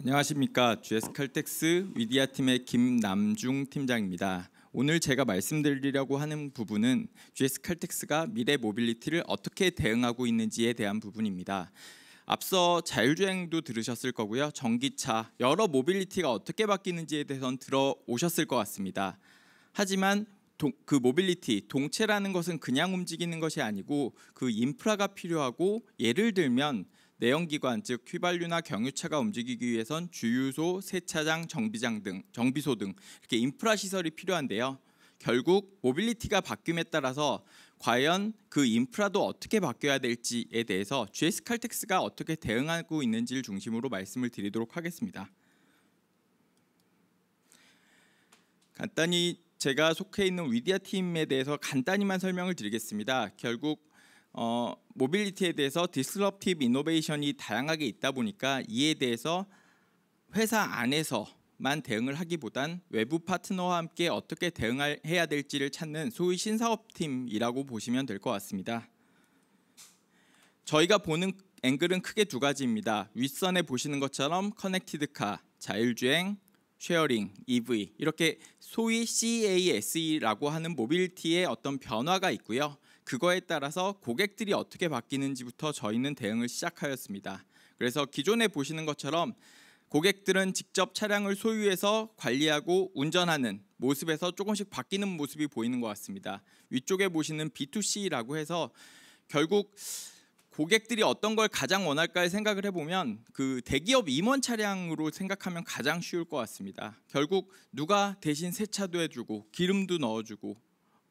안녕하십니까. GS 칼텍스 위디아 팀의 김남중 팀장입니다. 오늘 제가 말씀드리려고 하는 부분은 GS 칼텍스가 미래 모빌리티를 어떻게 대응하고 있는지에 대한 부분입니다. 앞서 자율주행도 들으셨을 거고요. 전기차, 여러 모빌리티가 어떻게 바뀌는지에 대해선 들어오셨을 것 같습니다. 하지만 동, 그 모빌리티 동체라는 것은 그냥 움직이는 것이 아니고 그 인프라가 필요하고 예를 들면 내연기관 즉 휘발유나 경유차가 움직이기 위해선 주유소, 세차장, 정비장 등 정비소 등 이렇게 인프라 시설이 필요한데요. 결국 모빌리티가 바뀜에 따라서 과연 그 인프라도 어떻게 바뀌어야 될지에 대해서 GS 칼텍스가 어떻게 대응하고 있는지를 중심으로 말씀을 드리도록 하겠습니다. 간단히 제가 속해 있는 위디아 팀에 대해서 간단히만 설명을 드리겠습니다. 결국 어, 모빌리티에 대해서 디스럽티브 이노베이션이 다양하게 있다 보니까 이에 대해서 회사 안에서만 대응을 하기보단 외부 파트너와 함께 어떻게 대응해야 될지를 찾는 소위 신사업팀이라고 보시면 될 것 같습니다. 저희가 보는 앵글은 크게 두 가지입니다. 윗선에 보시는 것처럼 커넥티드카, 자율주행, 쉐어링, EV 이렇게 소위 CASE라고 하는 모빌리티의 어떤 변화가 있고요. 그거에 따라서 고객들이 어떻게 바뀌는지부터 저희는 대응을 시작하였습니다. 그래서 기존에 보시는 것처럼 고객들은 직접 차량을 소유해서 관리하고 운전하는 모습에서 조금씩 바뀌는 모습이 보이는 것 같습니다. 위쪽에 보시는 B2C라고 해서 결국 고객들이 어떤 걸 가장 원할까 생각을 해보면 그 대기업 임원 차량으로 생각하면 가장 쉬울 것 같습니다. 결국 누가 대신 세차도 해주고 기름도 넣어주고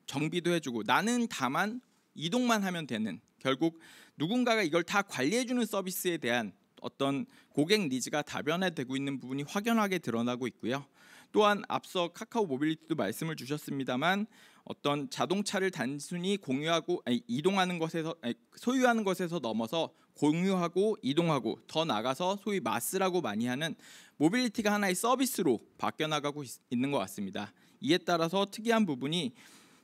정비도 해주고 나는 다만 이동만 하면 되는 결국 누군가가 이걸 다 관리해주는 서비스에 대한 어떤 고객 니즈가 다변화되고 있는 부분이 확연하게 드러나고 있고요. 또한 앞서 카카오 모빌리티도 말씀을 주셨습니다만 어떤 자동차를 단순히 공유하고 아니, 이동하는 것에서 아니, 소유하는 것에서 넘어서 공유하고 이동하고 더 나가서 소위 마스라고 많이 하는 모빌리티가 하나의 서비스로 바뀌어 나가고 있, 있는 것 같습니다. 이에 따라서 특이한 부분이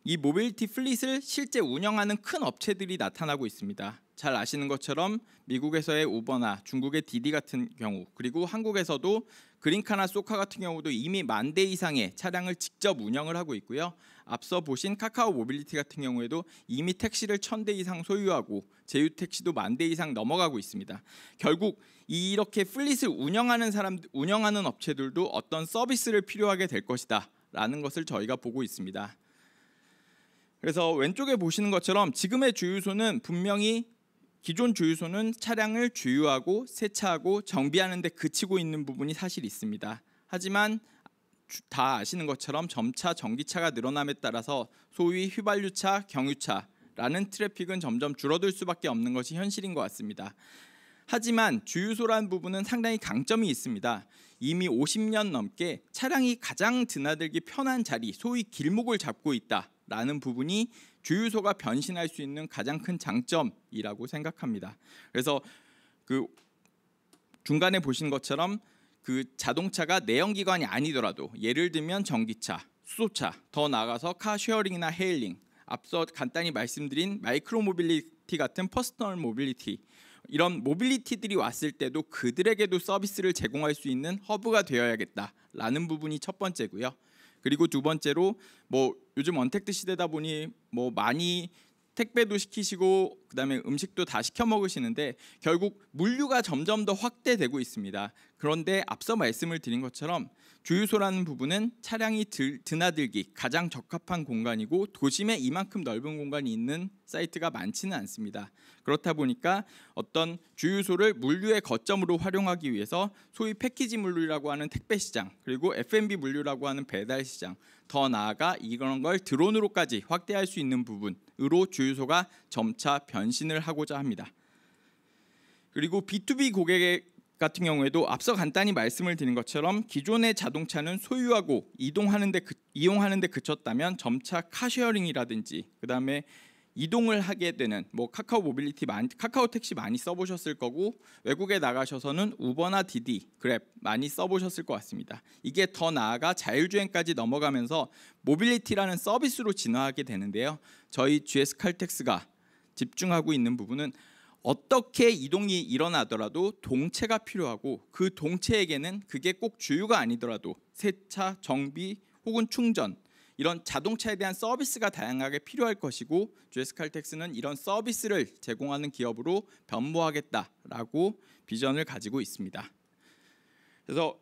이 모빌티 리 플릿을 실제 운영하는 큰 업체들이 나타나고 있습니다. 잘 아시는 것처럼 미국에서의 우버나 중국의 디디 같은 경우 그리고 한국에서도 그린카나 소카 같은 경우도 이미 만 대 이상의 차량을 직접 운영을 하고 있고요. 앞서 보신 카카오 모빌리티 같은 경우에도 이미 택시를 천 대 이상 소유하고 제휴 택시도 만 대 이상 넘어가고 있습니다. 결국 이렇게 플릿을 운영하는 사람 운영하는 업체들도 어떤 서비스를 필요하게 될 것이다. 라는 것을 저희가 보고 있습니다. 그래서 왼쪽에 보시는 것처럼 지금의 주유소는 분명히 기존 주유소는 차량을 주유하고 세차하고 정비하는 데 그치고 있는 부분이 사실 있습니다. 하지만 다 아시는 것처럼 점차 전기차가 늘어남에 따라서 소위 휘발유차, 경유차라는 트래픽은 점점 줄어들 수밖에 없는 것이 현실인 것 같습니다. 하지만 주유소라는 부분은 상당히 강점이 있습니다. 이미 50년 넘게 차량이 가장 드나들기 편한 자리, 소위 길목을 잡고 있다. 라는 부분이 주유소가 변신할 수 있는 가장 큰 장점이라고 생각합니다. 그래서 그 중간에 보신 것처럼 그 자동차가 내연기관이 아니더라도 예를 들면 전기차, 수소차, 더 나아가서 카쉐어링이나 헤일링, 앞서 간단히 말씀드린 마이크로 모빌리티 같은 퍼스널 모빌리티 이런 모빌리티들이 왔을 때도 그들에게도 서비스를 제공할 수 있는 허브가 되어야겠다라는 부분이 첫 번째고요. 그리고 두 번째로 뭐 요즘 언택트 시대다 보니 뭐 많이 택배도 시키시고 그다음에 음식도 다 시켜 먹으시는데 결국 물류가 점점 더 확대되고 있습니다. 그런데 앞서 말씀을 드린 것처럼 주유소라는 부분은 차량이 들, 드나들기 가장 적합한 공간이고 도심에 이만큼 넓은 공간이 있는 사이트가 많지는 않습니다. 그렇다 보니까 어떤 주유소를 물류의 거점으로 활용하기 위해서 소위 패키지 물류라고 하는 택배 시장 그리고 F&B 물류라고 하는 배달 시장 더 나아가 이런 걸 드론으로까지 확대할 수 있는 부분으로 주유소가 점차 변신을 하고자 합니다. 그리고 B2B 고객의 같은 경우에도 앞서 간단히 말씀을 드린 것처럼 기존의 자동차는 소유하고 이동하는데 그, 이용하는데 그쳤다면 점차 카쉐어링이라든지 그다음에 이동을 하게 되는 뭐 카카오 모빌리티 많이, 카카오 택시 많이 써보셨을 거고 외국에 나가셔서는 우버나 디디 그랩 많이 써보셨을 것 같습니다. 이게 더 나아가 자율주행까지 넘어가면서 모빌리티라는 서비스로 진화하게 되는데요. 저희 GS 칼텍스가 집중하고 있는 부분은 어떻게 이동이 일어나더라도 동체가 필요하고 그 동체에게는 그게 꼭 주유가 아니더라도 세차, 정비 혹은 충전 이런 자동차에 대한 서비스가 다양하게 필요할 것이고 GS 칼텍스는 이런 서비스를 제공하는 기업으로 변모하겠다라고 비전을 가지고 있습니다. 그래서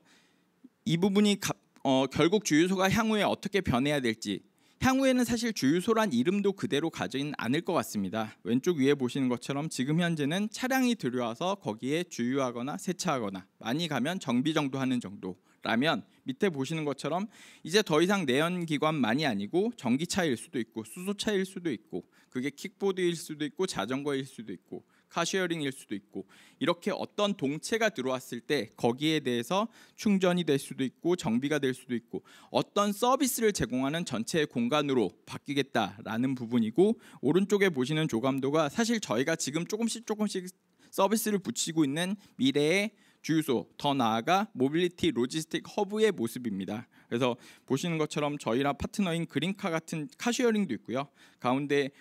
이 부분이 가, 어, 결국 주유소가 향후에 어떻게 변해야 될지 향후에는 사실 주유소란 이름도 그대로 가진 않을 것 같습니다. 왼쪽 위에 보시는 것처럼 지금 현재는 차량이 들여와서 거기에 주유하거나 세차하거나 많이 가면 정비 정도 하는 정도라면 밑에 보시는 것처럼 이제 더 이상 내연기관만이 아니고 전기차일 수도 있고 수소차일 수도 있고 그게 킥보드일 수도 있고 자전거일 수도 있고 카쉐어링일 수도 있고 이렇게 어떤 동체가 들어왔을 때 거기에 대해서 충전이 될 수도 있고 정비가 될 수도 있고 어떤 서비스를 제공하는 전체의 공간으로 바뀌겠다라는 부분이고 오른쪽에 보시는 조감도가 사실 저희가 지금 조금씩 조금씩 서비스를 붙이고 있는 미래의 주유소 더 나아가 모빌리티 로지스틱 허브의 모습입니다. 그래서 보시는 것처럼 저희랑 파트너인 그린카 같은 카쉐어링도 있고요. 가운데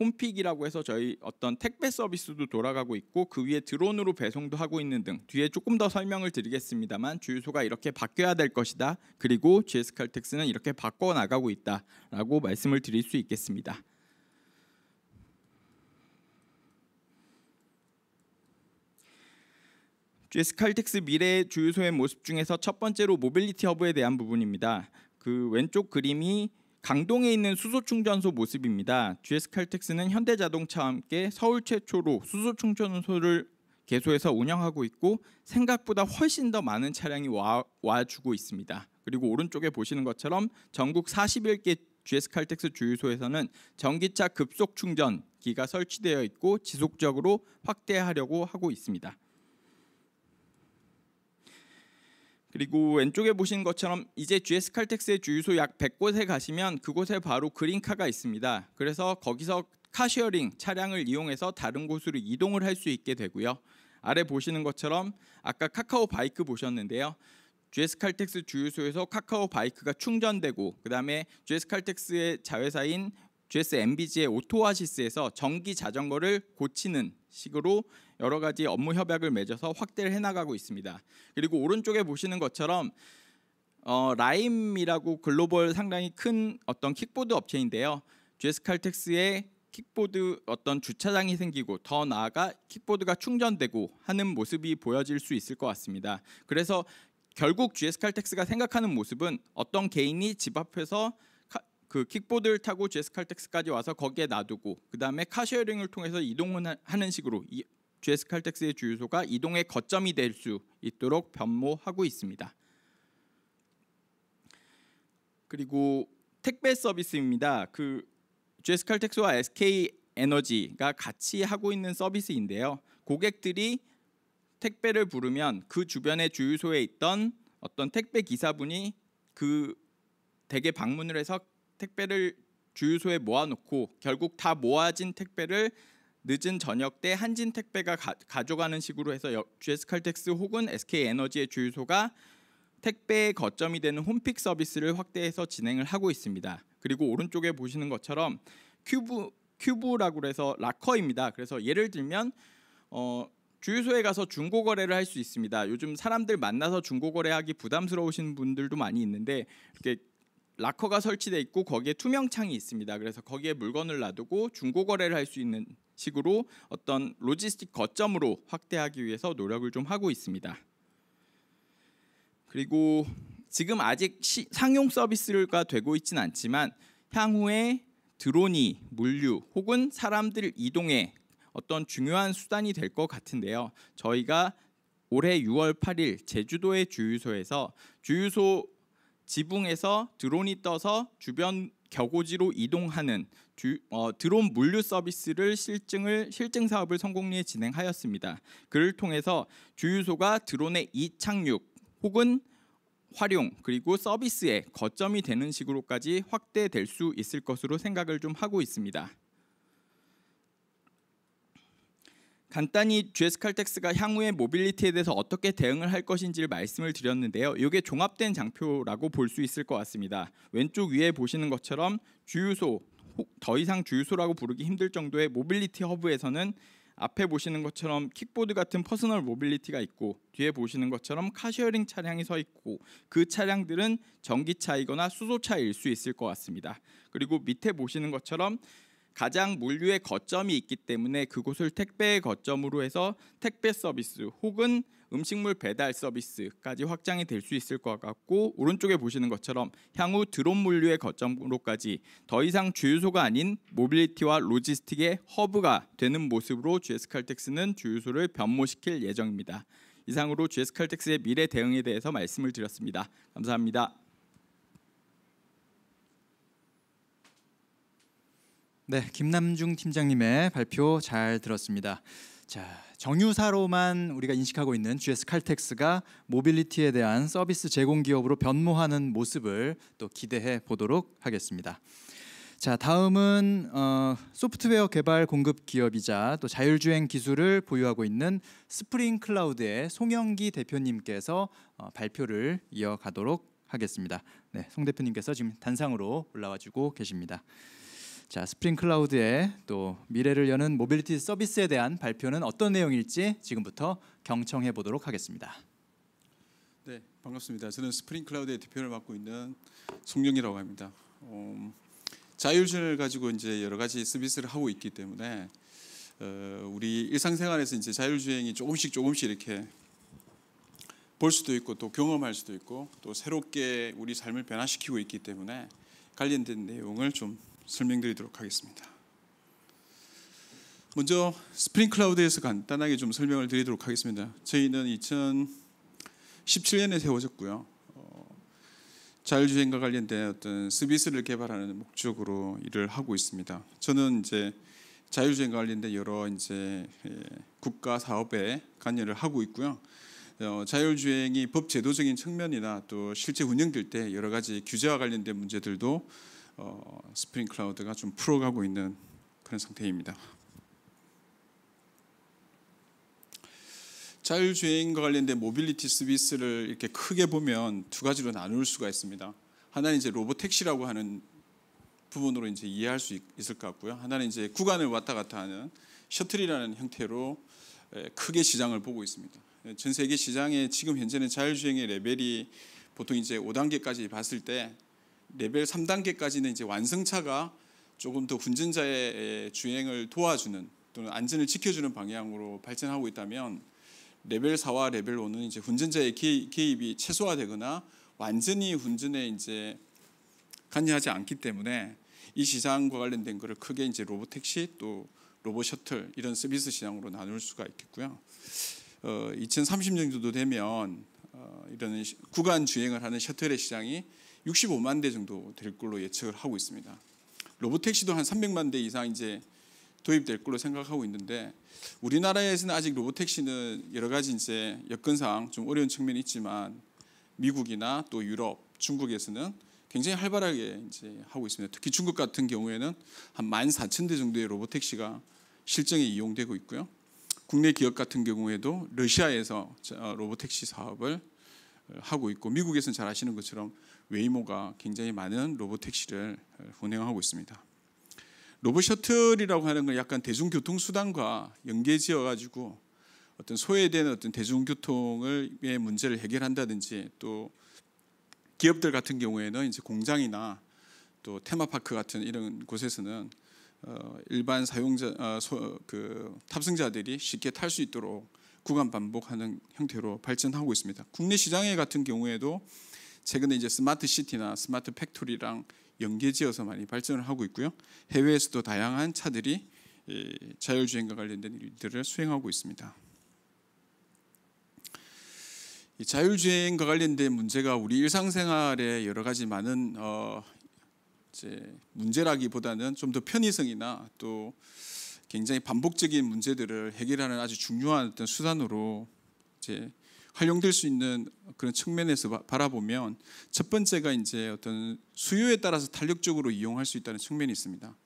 홈픽이라고 해서 저희 어떤 택배 서비스도 돌아가고 있고 그 위에 드론으로 배송도 하고 있는 등 뒤에 조금 더 설명을 드리겠습니다만 주유소가 이렇게 바뀌어야 될 것이다. 그리고 GS 칼텍스는 이렇게 바꿔 나가고 있다라고 말씀을 드릴 수 있겠습니다. 제스 칼텍스 미래의 주유소의 모습 중에서 첫 번째로 모빌리티 허브에 대한 부분입니다. 그 왼쪽 그림이 강동에 있는 수소 충전소 모습입니다. GS 칼텍스는 현대자동차와 함께 서울 최초로 수소 충전소를 개소해서 운영하고 있고 생각보다 훨씬 더 많은 차량이 와, 와주고 있습니다. 그리고 오른쪽에 보시는 것처럼 전국 41개 GS 칼텍스 주유소에서는 전기차 급속 충전기가 설치되어 있고 지속적으로 확대하려고 하고 있습니다. 그리고 왼쪽에 보신 것처럼 이제 GS 칼텍스의 주유소 약 100곳에 가시면 그곳에 바로 그린카가 있습니다. 그래서 거기서 카쉐어링 차량을 이용해서 다른 곳으로 이동을 할 수 있게 되고요. 아래 보시는 것처럼 아까 카카오 바이크 보셨는데요. GS 칼텍스 주유소에서 카카오 바이크가 충전되고 그다음에 GS 칼텍스의 자회사인 GS MBG의 오토아시스에서 전기 자전거를 고치는 식으로 여러 가지 업무 협약을 맺어서 확대를 해나가고 있습니다. 그리고 오른쪽에 보시는 것처럼 어, 라임이라고 글로벌 상당히 큰 어떤 킥보드 업체인데요. g 스 칼텍스의 킥보드 어떤 주차장이 생기고 더 나아가 킥보드가 충전되고 하는 모습이 보여질 수 있을 것 같습니다. 그래서 결국 GS 칼텍스가 생각하는 모습은 어떤 개인이 집 앞에서 그 킥보드를 타고 GS 칼텍스까지 와서 거기에 놔두고 그 다음에 카쉐어링을 통해서 이동하는 식으로 GS 칼텍스의 주유소가 이동의 거점이 될 수 있도록 변모하고 있습니다. 그리고 택배 서비스입니다. 그 GS 칼텍스와 SK 에너지가 같이 하고 있는 서비스인데요. 고객들이 택배를 부르면 그 주변의 주유소에 있던 어떤 택배 기사분이 그 댁에 방문을 해서 택배를 주유소에 모아놓고 결국 다 모아진 택배를 늦은 저녁 때 한진 택배가 가, 져가는 식으로 해서 GS 칼텍스 혹은 SK 에너지의 주유소가 택배의 거점이 되는 홈픽 서비스를 확대해서 진행을 하고 있습니다. 그리고 오른쪽에 보시는 것처럼 큐브 큐브라고 해서 락커입니다. 그래서 예를 들면 어, 주유소에 가서 중고 거래를 할 수 있습니다. 요즘 사람들 만나서 중고 거래하기 부담스러우신 분들도 많이 있는데 이렇게 락커가 설치돼 있고 거기에 투명 창이 있습니다. 그래서 거기에 물건을 놔두고 중고 거래를 할 수 있는 식으로 어떤 로지스틱 거점으로 확대하기 위해서 노력을 좀 하고 있습니다. 그리고 지금 아직 시, 상용 서비스가 되고 있진 않지만 향후에 드론이 물류 혹은 사람들 이동에 어떤 중요한 수단이 될 것 같은데요. 저희가 올해 6월 8일 제주도의 주유소에서 주유소 지붕에서 드론이 떠서 주변 격오지로 이동하는 주, 어, 드론 물류 서비스를 실증을 실증 사업을 성공리에 진행하였습니다. 그를 통해서 주유소가 드론의 이착륙 혹은 활용 그리고 서비스의 거점이 되는 식으로까지 확대될 수 있을 것으로 생각을 좀 하고 있습니다. 간단히 GS 칼텍스가 향후의 모빌리티에 대해서 어떻게 대응을 할 것인지를 말씀을 드렸는데요. 이게 종합된 장표라고 볼 수 있을 것 같습니다. 왼쪽 위에 보시는 것처럼 주유소, 더 이상 주유소라고 부르기 힘들 정도의 모빌리티 허브에서는 앞에 보시는 것처럼 킥보드 같은 퍼스널 모빌리티가 있고 뒤에 보시는 것처럼 카쉐어링 차량이 서 있고 그 차량들은 전기차이거나 수소차일 수 있을 것 같습니다. 그리고 밑에 보시는 것처럼 가장 물류의 거점이 있기 때문에 그곳을 택배의 거점으로 해서 택배 서비스 혹은 음식물 배달 서비스까지 확장이 될 수 있을 것 같고 오른쪽에 보시는 것처럼 향후 드론 물류의 거점으로까지 더 이상 주유소가 아닌 모빌리티와 로지스틱의 허브가 되는 모습으로 GS 칼텍스는 주유소를 변모시킬 예정입니다. 이상으로 GS 칼텍스의 미래 대응에 대해서 말씀을 드렸습니다. 감사합니다. 네, 김남중 팀장님의 발표 잘 들었습니다. 자, 정유사로만 우리가 인식하고 있는 GS 칼텍스가 모빌리티에 대한 서비스 제공 기업으로 변모하는 모습을 또 기대해 보도록 하겠습니다. 자, 다음은 어, 소프트웨어 개발 공급 기업이자 또 자율주행 기술을 보유하고 있는 스프링 클라우드의 송영기 대표님께서 어, 발표를 이어가도록 하겠습니다. 네, 송 대표님께서 지금 단상으로 올라와 주고 계십니다. 자, 스프링 클라우드의 또 미래를 여는 모빌리티 서비스에 대한 발표는 어떤 내용일지 지금부터 경청해 보도록 하겠습니다. 네, 반갑습니다. 저는 스프링 클라우드의 대표를 맡고 있는 송영이라고 합니다. 어, 자율주행을 가지고 이제 여러 가지 서비스를 하고 있기 때문에 어, 우리 일상생활에서 이제 자율주행이 조금씩 조금씩 이렇게 볼 수도 있고 또 경험할 수도 있고 또 새롭게 우리 삶을 변화시키고 있기 때문에 관련된 내용을 좀 설명드리도록 하겠습니다. 먼저 스프링 클라우드에서 간단하게 좀 설명을 드리도록 하겠습니다. 저희는 2017년에 세워졌고요. 어, 자율주행과 관련된 어떤 서비스를 개발하는 목적으로 일을 하고 있습니다. 저는 이제 자율주행과 관련된 여러 이제 예, 국가 사업에 관여를 하고 있고요. 어, 자율주행이 법 제도적인 측면이나 또 실제 운영될 때 여러 가지 규제와 관련된 문제들도 어, 스프링 클라우드가 좀 풀어가고 있는 그런 상태입니다. 자율주행과 관련된 모빌리티 서비스를 이렇게 크게 보면 두 가지로 나눌 수가 있습니다. 하나는 이제 로보택시라고 하는 부분으로 이제 이해할 수 있을 것 같고요. 하나는 이제 구간을 왔다 갔다 하는 셔틀이라는 형태로 크게 시장을 보고 있습니다. 전 세계 시장에 지금 현재는 자율주행의 레벨이 보통 이제 5단계까지 봤을 때 레벨 3단계까지는 이제 완승차가 조금 더 군전자의 주행을 도와주는 또는 안전을 지켜주는 방향으로 발전하고 있다면 레벨 4와 레벨 5는 이제 운전자의 개입이 최소화되거나 완전히 운전에 이제 관여하지 않기 때문에 이 시장과 관련된 것을 크게 이제 로봇 택시 또 로봇 셔틀 이런 서비스 시장으로 나눌 수가 있겠고요. 어, 2030년 도 되면 어, 이런 구간 주행을 하는 셔틀의 시장이 65만 대 정도 될 걸로 예측을 하고 있습니다. 로보택시도 한 300만 대 이상 이제 도입될 걸로 생각하고 있는데 우리나라에서는 아직 로보택시는 여러 가지 이제 여건상 좀 어려운 측면이 있지만 미국이나 또 유럽, 중국에서는 굉장히 활발하게 이제 하고 있습니다. 특히 중국 같은 경우에는 한 14,000대 정도의 로보택시가 실정에 이용되고 있고요. 국내 기업 같은 경우에도 러시아에서 로보택시 사업을 하고 있고 미국에서는 잘 아시는 것처럼 웨이모가 굉장히 많은 로봇 택시를 어, 운행하고 있습니다. 로봇 셔틀이라고 하는 건 약간 대중교통 수단과 연계지어 가지고 어떤 소외된 어떤 대중교통의 문제를 해결한다든지 또 기업들 같은 경우에는 이제 공장이나 또 테마파크 같은 이런 곳에서는 어, 일반 사용자 어, 그 탑승자들이 쉽게 탈 수 있도록 구간 반복하는 형태로 발전하고 있습니다. 국내 시장에 같은 경우에도 최근에 이제 스마트 시티나 스마트 팩토리랑 연계지어서 많이 발전을 하고 있고요. 해외에서도 다양한 차들이 예, 자율주행과 관련된 일들을 수행하고 있습니다. 자율주행과 관련된 문제가 우리 일상생활에 여러 가지 많은 어 이제 문제라기보다는 좀 더 편의성이나 또 굉장히 반복적인 문제들을 해결하는 아주 중요한 어떤 수단으로 이제 활용될 수 있는 그런 측면에서 바라보면 첫 번째가 이제 어떤 수요에 따라서 탄력적으로 이용할 수 있다는 측면이 있습니다.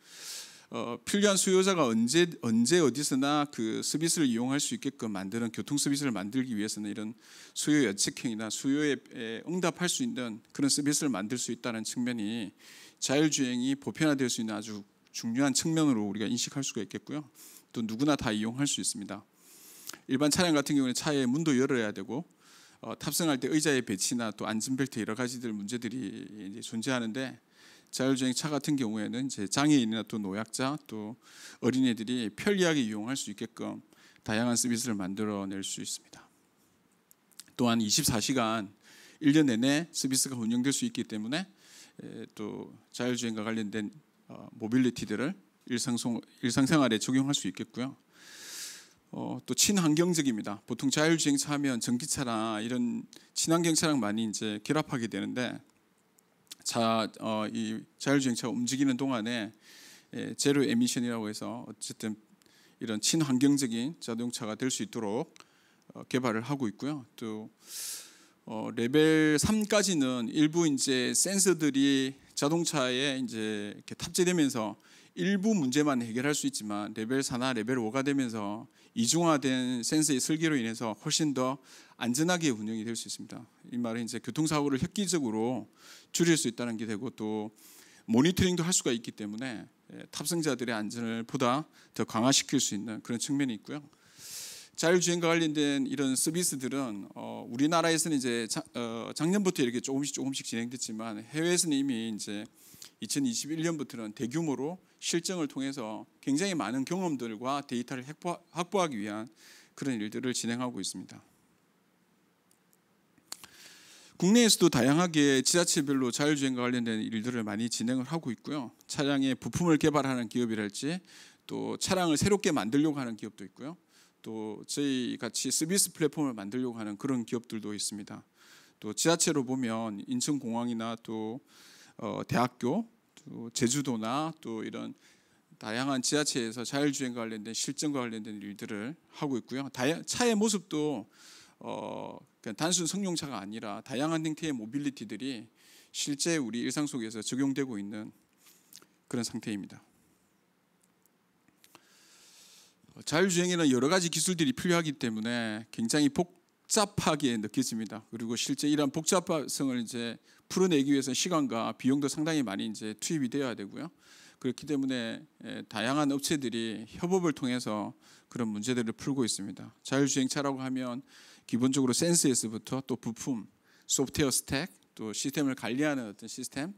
어, 필요한 수요자가 언제 언제 어디서나 그 서비스를 이용할 수 있게끔 만드는 교통 서비스를 만들기 위해서는 이런 수요 예측형이나 수요에 응답할 수 있는 그런 서비스를 만들 수 있다는 측면이 자율주행이 보편화될 수 있는 아주 중요한 측면으로 우리가 인식할 수가 있겠고요. 또 누구나 다 이용할 수 있습니다. 일반 차량 같은 경우는 차의 문도 열어야 되고 어, 탑승할 때 의자의 배치나 또 안전벨트 여러 가지들 문제들이 이제 존재하는데 자율주행 차 같은 경우에는 이제 장애인이나 또 노약자 또어린애들이 편리하게 이용할 수 있게끔 다양한 서비스를 만들어낼 수 있습니다. 또한 24시간 1년 내내 서비스가 운영될 수 있기 때문에 또 자율주행과 관련된 어, 모빌리티들을 일상 일상생활에 적용할 수 있겠고요. 어, 또 친환경적입니다. 보통 자율주행차 하면 전기차나 이런 친환경 차랑 많이 이제 결합하게 되는데 자, 어, 이 자율주행차가 움직이는 동안에 에, 예, 제로 에미션이라고 해서 어쨌든 이런 친환경적인 자동차가 될 수 있도록 어, 개발을 하고 있고요. 또 어, 레벨 3까지는 일부 이제 센서들이 자동차에 이제 탑재되면서 일부 문제만 해결할 수 있지만 레벨 4나 레벨 5가 되면서 이중화된 센서의 설계로 인해서 훨씬 더 안전하게 운영이 될 수 있습니다. 이 말은 이제 교통사고를 획기적으로 줄일 수 있다는 게 되고 또 모니터링도 할 수가 있기 때문에 예, 탑승자들의 안전을 보다 더 강화시킬 수 있는 그런 측면이 있고요. 자율주행과 관련된 이런 서비스들은 어, 우리나라에서는 이제 자, 어, 작년부터 이렇게 조금씩 조금씩 진행됐지만 해외에서는 이미 이제 2021년부터는 대규모로 실증을 통해서 굉장히 많은 경험들과 데이터를 확보하기 위한 그런 일들을 진행하고 있습니다. 국내에서도 다양하게 지자체별로 자율주행과 관련된 일들을 많이 진행을 하고 있고요. 차량의 부품을 개발하는 기업이랄지 또 차량을 새롭게 만들려고 하는 기업도 있고요. 또 저희 같이 서비스 플랫폼을 만들려고 하는 그런 기업들도 있습니다. 또 지하철로 보면 인천공항이나 또 어, 대학교, 또 제주도나 또 이런 다양한 지자체에서 자율주행 관련된 실증과 관련된 일들을 하고 있고요. 차의 모습도 어, 단순 승용차가 아니라 다양한 형태의 모빌리티들이 실제 우리 일상 속에서 적용되고 있는 그런 상태입니다. 어, 자율주행에는 여러 가지 기술들이 필요하기 때문에 굉장히 복잡하게 느껴집니다. 그리고 실제 이런 복잡성을 이제 풀어내기 위해서는 시간과 비용도 상당히 많이 이제 투입이 되어야 되고요. 그렇기 때문에 예, 다양한 업체들이 협업을 통해서 그런 문제들을 풀고 있습니다. 자율주행차라고 하면 기본적으로 센스에서부터 또 부품, 소프트웨어 스택, 또 시스템을 관리하는 어떤 시스템,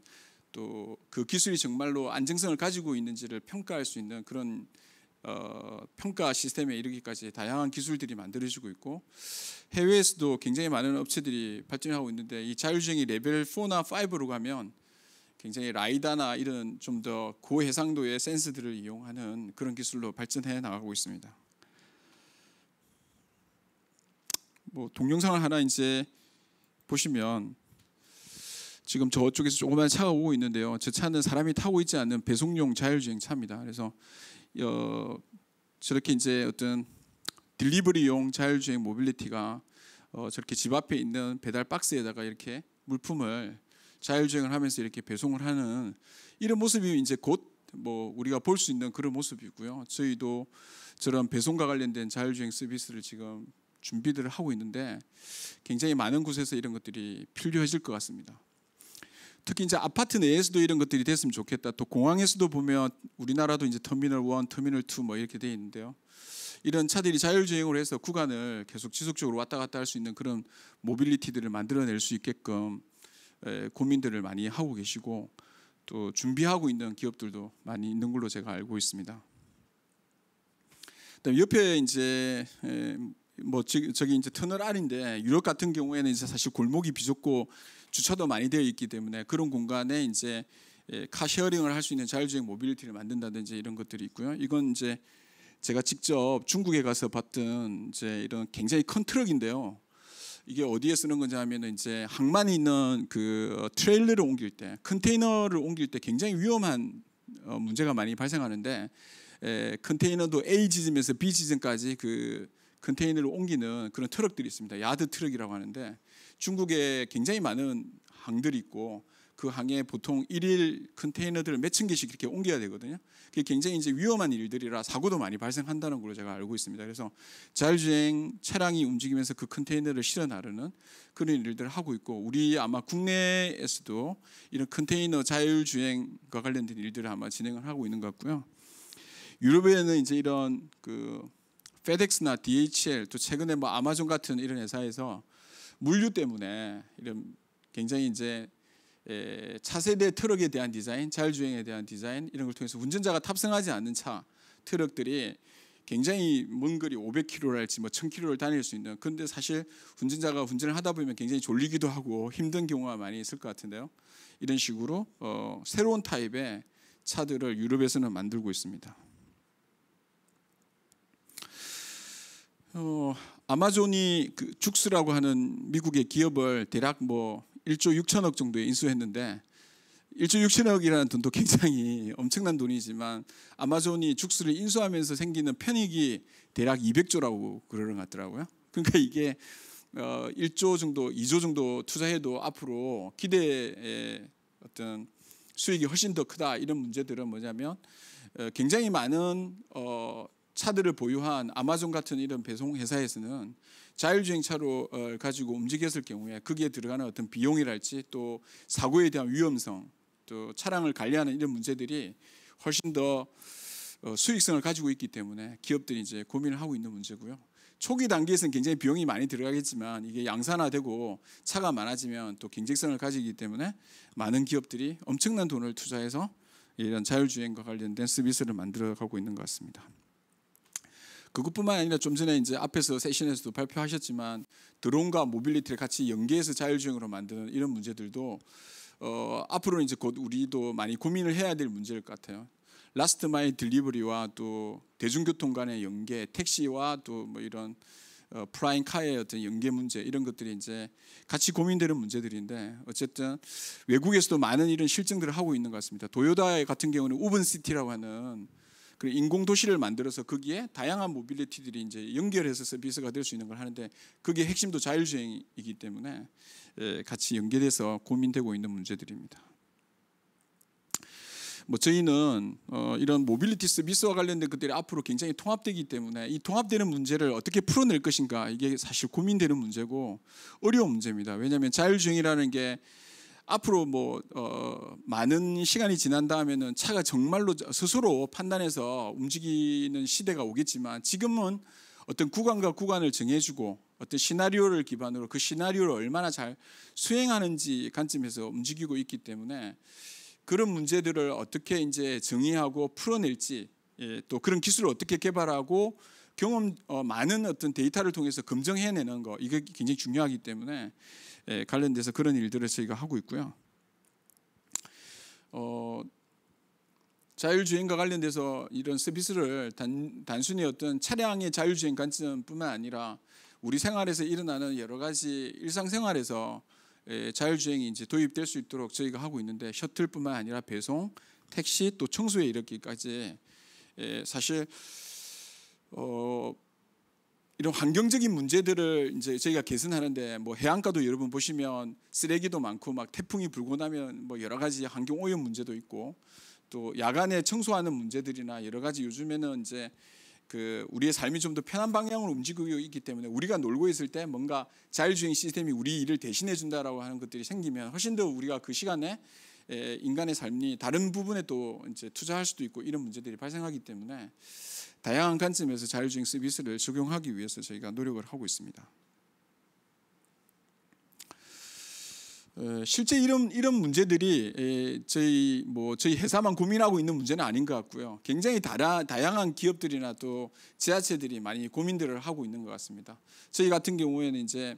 또 그 기술이 정말로 안정성을 가지고 있는지를 평가할 수 있는 그런 어, 평가 시스템에 이르기까지 다양한 기술들이 만들어지고 있고 해외에서도 굉장히 많은 업체들이 발전하고 있는데 이 자율주행이 레벨 4나 5로 가면 굉장히 라이다나 이런 좀 더 고해상도의 센스들을 이용하는 그런 기술로 발전해 나가고 있습니다. 뭐 동영상을 하나 이제 보시면 지금 저쪽에서 조그만 차가 오고 있는데요. 저 차는 사람이 타고 있지 않는 배송용 자율주행 차입니다. 그래서 어, 저렇게 이제 어떤 딜리버리용 자율주행 모빌리티가 어, 저렇게 집 앞에 있는 배달 박스에다가 이렇게 물품을 자율주행을 하면서 이렇게 배송을 하는 이런 모습이 이제 곧 뭐 우리가 볼 수 있는 그런 모습이고요. 저희도 저런 배송과 관련된 자율주행 서비스를 지금 준비들을 하고 있는데 굉장히 많은 곳에서 이런 것들이 필요해질 것 같습니다. 특히 이제 아파트 내에서도 이런 것들이 됐으면 좋겠다. 또 공항에서도 보면 우리나라도 이제 터미널 1, 터미널 2뭐 이렇게 돼 있는데요. 이런 차들이 자율주행으로 해서 구간을 계속 지속적으로 왔다 갔다 할 수 있는 그런 모빌리티들을 만들어낼 수 있게끔 고민들을 많이 하고 계시고 또 준비하고 있는 기업들도 많이 있는 걸로 제가 알고 있습니다. 그다음 옆에 이제 뭐 저기 이제 터널 안인데 유럽 같은 경우에는 이제 사실 골목이 비좁고 주차도 많이 되어 있기 때문에 그런 공간에 이제 예, 카쉐어링을할 수 있는 자율주행 모빌리티를 만든다든지 이런 것들이 있고요. 이건 이제 제가 직접 중국에 가서 봤던 이제 이런 굉장히 큰 트럭인데요. 이게 어디에 쓰는 건지 하면은 이제 항만에 있는 그 어, 트레일러를 옮길 때 컨테이너를 옮길 때 굉장히 위험한 어, 문제가 많이 발생하는데 에, 예, 컨테이너도 A 지점에서 B 지점까지 그 컨테이너를 옮기는 그런 트럭들이 있습니다. 야드 트럭이라고 하는데 중국에 굉장히 많은 항들이 있고 그 항에 보통 일일 컨테이너들을 몇천 개씩 이렇게 옮겨야 되거든요. 그게 굉장히 이제 위험한 일들이라 사고도 많이 발생한다는 걸로 제가 알고 있습니다. 그래서 자율주행 차량이 움직이면서 그 컨테이너를 실어 나르는 그런 일들을 하고 있고 우리 아마 국내에서도 이런 컨테이너 자율주행과 관련된 일들을 아마 진행을 하고 있는 것 같고요. 유럽에는 이제 이런 그 페덱스나 DHL 또 최근에 뭐 아마존 같은 이런 회사에서 물류 때문에 이런 굉장히 이제 차세대 트럭에 대한 디자인, 자율주행에 대한 디자인 이런 걸 통해서 운전자가 탑승하지 않는 차, 트럭들이 굉장히 먼 거리 5 0 0 k m 를할지뭐 1000km를 다닐 수 있는 근데 사실 운전자가 운전을 하다 보면 굉장히 졸리기도 하고 힘든 경우가 많이 있을 것 같은데요. 이런 식으로 어, 새로운 타입의 차들을 유럽에서는 만들고 있습니다. 어, 아마존이 그 죽스라고 하는 미국의 기업을 대략 뭐 1조 6천억 정도에 인수했는데 1조 6천억이라는 돈도 굉장히 엄청난 돈이지만 아마존이 죽스를 인수하면서 생기는 편익이 대략 200조라고 그러는 것 같더라고요. 그러니까 이게 1조 어, 정도, 2조 정도 투자해도 앞으로 기대의 어떤 수익이 훨씬 더 크다 이런 문제들은 뭐냐면 어, 굉장히 많은 어, 차들을 보유한 아마존 같은 이런 배송 회사에서는 자율주행 차로 어, 가지고 움직였을 경우에 거기에 들어가는 어떤 비용이랄지 또 사고에 대한 위험성 또 차량을 관리하는 이런 문제들이 훨씬 더 어, 수익성을 가지고 있기 때문에 기업들이 이제 고민을 하고 있는 문제고요. 초기 단계에서는 굉장히 비용이 많이 들어가겠지만 이게 양산화되고 차가 많아지면 또 경쟁성을 가지기 때문에 많은 기업들이 엄청난 돈을 투자해서 이런 자율주행과 관련된 서비스를 만들어 가고 있는 것 같습니다. 그것뿐만 아니라 좀 전에 이제 앞에서 세션에서도 발표하셨지만 드론과 모빌리티를 같이 연계해서 자율주행으로 만드는 이런 문제들도 어, 앞으로 이제 곧 우리도 많이 고민을 해야 될 문제일 것 같아요. 라스트 마일 딜리버리와 또 대중교통 간의 연계, 택시와 또 뭐 이런 어, 프라잉 카의 어떤 연계 문제 이런 것들이 이제 같이 고민되는 문제들인데 어쨌든 외국에서도 많은 이런 실증들을 하고 있는 것 같습니다. 도요다 같은 경우는 우븐 시티라고 하는 그 인공 도시를 만들어서 거기에 다양한 모빌리티들이 이제 연결해서 서비스가 될 수 있는 걸 하는데 그게 핵심도 자율주행이기 때문에 예, 같이 연계돼서 고민되고 있는 문제들입니다. 뭐 저희는 어 이런 모빌리티 서비스와 관련된 것들이 앞으로 굉장히 통합되기 때문에 이 통합되는 문제를 어떻게 풀어낼 것인가 이게 사실 고민되는 문제고 어려운 문제입니다. 왜냐하면 자율주행이라는 게 앞으로 뭐 어, 많은 시간이 지난 다음에는 차가 정말로 스스로 판단해서 움직이는 시대가 오겠지만 지금은 어떤 구간과 구간을 정해주고 어떤 시나리오를 기반으로 그 시나리오를 얼마나 잘 수행하는지 관점에서 움직이고 있기 때문에 그런 문제들을 어떻게 이제 정의하고 풀어낼지 예, 또 그런 기술을 어떻게 개발하고 경험 어, 많은 어떤 데이터를 통해서 검증해내는 거 이게 굉장히 중요하기 때문에 예, 관련돼서 그런 일들을 저희가 하고 있고요. 어, 자율주행과 관련돼서 이런 서비스를 단, 단순히 어떤 차량의 자율주행 관점뿐만 아니라 우리 생활에서 일어나는 여러 가지 일상생활에서 예, 자율주행이 이제 도입될 수 있도록 저희가 하고 있는데 셔틀뿐만 아니라 배송, 택시 또 청소에 이르기까지 예, 사실 어, 이런 환경적인 문제들을 이제 저희가 개선하는데 뭐 해안가도 여러분 보시면 쓰레기도 많고 막 태풍이 불고 나면 뭐 여러 가지 환경 오염 문제도 있고 또 야간에 청소하는 문제들이나 여러 가지 요즘에는 이제 그 우리의 삶이 좀 더 편한 방향으로 움직이고 있기 때문에 우리가 놀고 있을 때 뭔가 자율주행 시스템이 우리 일을 대신해 준다라고 하는 것들이 생기면 훨씬 더 우리가 그 시간에 인간의 삶이 다른 부분에 또 이제 투자할 수도 있고 이런 문제들이 발생하기 때문에 다양한 관점에서 자율주행 서비스를 적용하기 위해서 저희가 노력을 하고 있습니다. 어, 실제 이런 이런 문제들이 저희 뭐 저희 회사만 고민하고 있는 문제는 아닌 것 같고요. 굉장히 다라, 다양한 기업들이나 또 지자체들이 많이 고민들을 하고 있는 것 같습니다. 저희 같은 경우에는 이제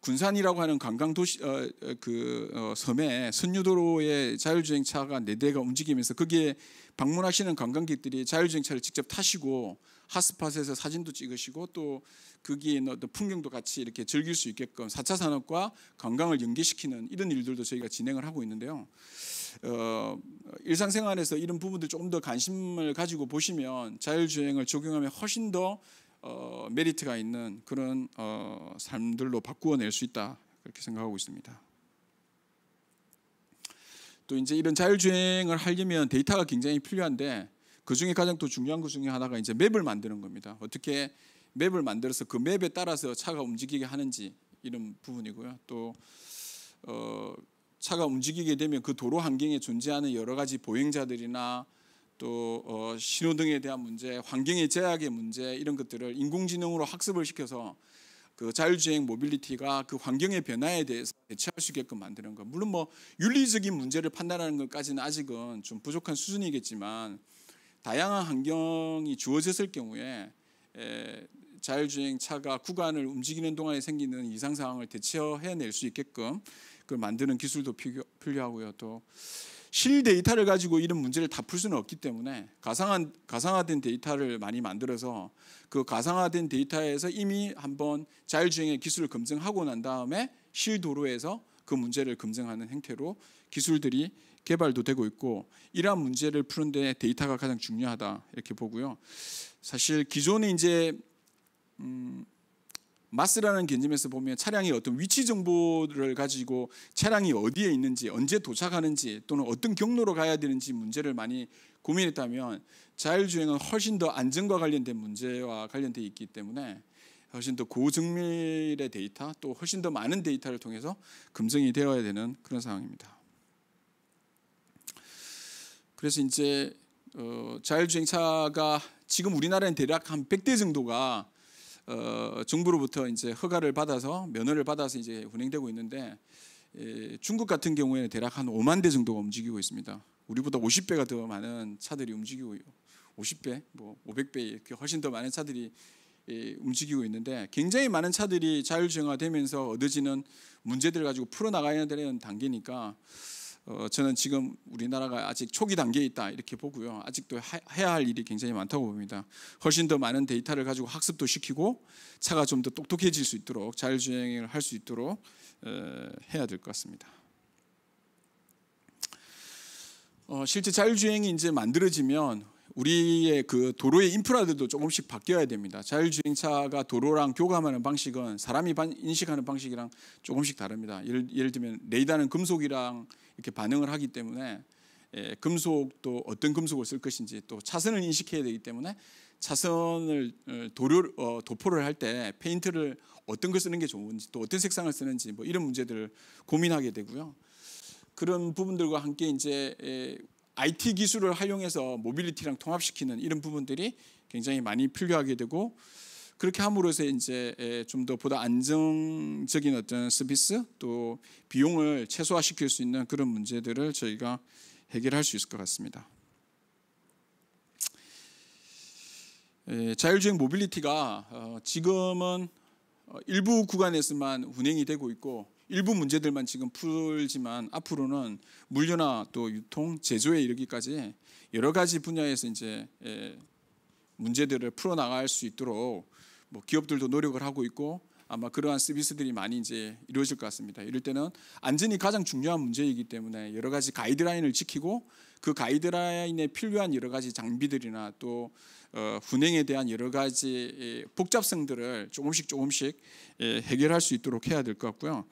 군산이라고 하는 관광 도시 어, 어 그 어, 섬에 선유도로에 자율주행차가 네 대가 움직이면서 거기에 방문하시는 관광객들이 자율주행차를 직접 타시고 하스팟에서 사진도 찍으시고 또 거기에 있는 풍경도 같이 이렇게 즐길 수 있게끔 4차 산업과 관광을 연계시키는 이런 일들도 저희가 진행을 하고 있는데요. 어, 일상생활에서 이런 부분들 조금 더 관심을 가지고 보시면 자율주행을 적용하면 훨씬 더 어, 메리트가 있는 그런 어, 삶들로 바꾸어 낼 수 있다 그렇게 생각하고 있습니다. 또 이제 이런 자율주행을 하려면 데이터가 굉장히 필요한데 그 중에 가장 또 중요한 것 중에 하나가 이제 맵을 만드는 겁니다. 어떻게 맵을 만들어서 그 맵에 따라서 차가 움직이게 하는지 이런 부분이고요. 또 어, 차가 움직이게 되면 그 도로 환경에 존재하는 여러 가지 보행자들이나 또 어, 신호등에 대한 문제, 환경의 제약의 문제 이런 것들을 인공지능으로 학습을 시켜서 그 자율주행 모빌리티가 그 환경의 변화에 대해서 대처할 수 있게끔 만드는 것. 물론 뭐 윤리적인 문제를 판단하는 것까지는 아직은 좀 부족한 수준이겠지만 다양한 환경이 주어졌을 경우에 에, 자율주행 차가 구간을 움직이는 동안에 생기는 이상 상황을 대처해낼 수 있게끔 그걸 만드는 기술도 필요하고요. 또실 데이터를 가지고 이런 문제를 다 풀 수는 없기 때문에 가상한 가상화된 데이터를 많이 만들어서 그 가상화된 데이터에서 이미 한번 자율주행의 기술을 검증하고 난 다음에 실 도로에서 그 문제를 검증하는 형태로 기술들이 개발도 되고 있고 이러한 문제를 푸는데 데이터가 가장 중요하다 이렇게 보고요. 사실 기존에 이제 음 마스라는 개념에서 보면 차량의 어떤 위치 정보를 가지고 차량이 어디에 있는지 언제 도착하는지 또는 어떤 경로로 가야 되는지 문제를 많이 고민했다면 자율주행은 훨씬 더 안전과 관련된 문제와 관련돼 있기 때문에 훨씬 더 고정밀의 데이터 또 훨씬 더 많은 데이터를 통해서 검증이 되어야 되는 그런 상황입니다. 그래서 이제 어, 자율주행차가 지금 우리나라는 대략 한 100대 정도가 어, 정부로부터 이제 허가를 받아서 면허를 받아서 이제 운행되고 있는데 에, 예, 중국 같은 경우에는 대략 한 5만 대 정도가 움직이고 있습니다. 우리보다 50배가 더 많은 차들이 움직이고 요 50배, 뭐 500배 이렇게 훨씬 더 많은 차들이 에, 예, 움직이고 있는데 굉장히 많은 차들이 자율주행화되면서 얻어지는 문제들 가지고 풀어나가야 되는 단계니까 어, 저는 지금 우리나라가 아직 초기 단계에 있다 이렇게 보고요. 아직도 하, 해야 할 일이 굉장히 많다고 봅니다. 훨씬 더 많은 데이터를 가지고 학습도 시키고 차가 좀 더 똑똑해질 수 있도록 자율주행을 할 수 있도록 에, 어, 해야 될 것 같습니다. 어, 실제 자율주행이 이제 만들어지면 우리의 그 도로의 인프라들도 조금씩 바뀌어야 됩니다. 자율주행차가 도로랑 교감하는 방식은 사람이 인식하는 방식이랑 조금씩 다릅니다. 예를, 예를 들면 레이더는 금속이랑 이렇게 반응을 하기 때문에 예, 금속도 어떤 금속을 쓸 것인지 또 차선을 인식해야 되기 때문에 차선을 어, 도료, 어, 도포를 할 때 페인트를 어떤 걸 쓰는 게 좋은지 또 어떤 색상을 쓰는지 뭐 이런 문제들을 고민하게 되고요. 그런 부분들과 함께 이제 예, IT 기술을 활용해서 모빌리티랑 통합시키는 이런 부분들이 굉장히 많이 필요하게 되고 그렇게 함으로써 이제 좀 더 보다 안정적인 어떤 서비스 또 비용을 최소화시킬 수 있는 그런 문제들을 저희가 해결할 수 있을 것 같습니다. 자율주행 모빌리티가 어, 지금은 어, 일부 구간에서만 운행이 되고 있고 일부 문제들만 지금 풀지만 앞으로는 물류나 또 유통, 제조에 이르기까지 여러 가지 분야에서 이제 예, 문제들을 풀어 나갈 수 있도록 뭐 기업들도 노력을 하고 있고 아마 그러한 서비스들이 많이 이제 이루어질 것 같습니다. 이럴 때는 안전이 가장 중요한 문제이기 때문에 여러 가지 가이드라인을 지키고 그 가이드라인에 필요한 여러 가지 장비들이나 또 어, 분행에 대한 여러 가지 예, 복잡성들을 조금씩 조금씩 예, 해결할 수 있도록 해야 될 것 같고요.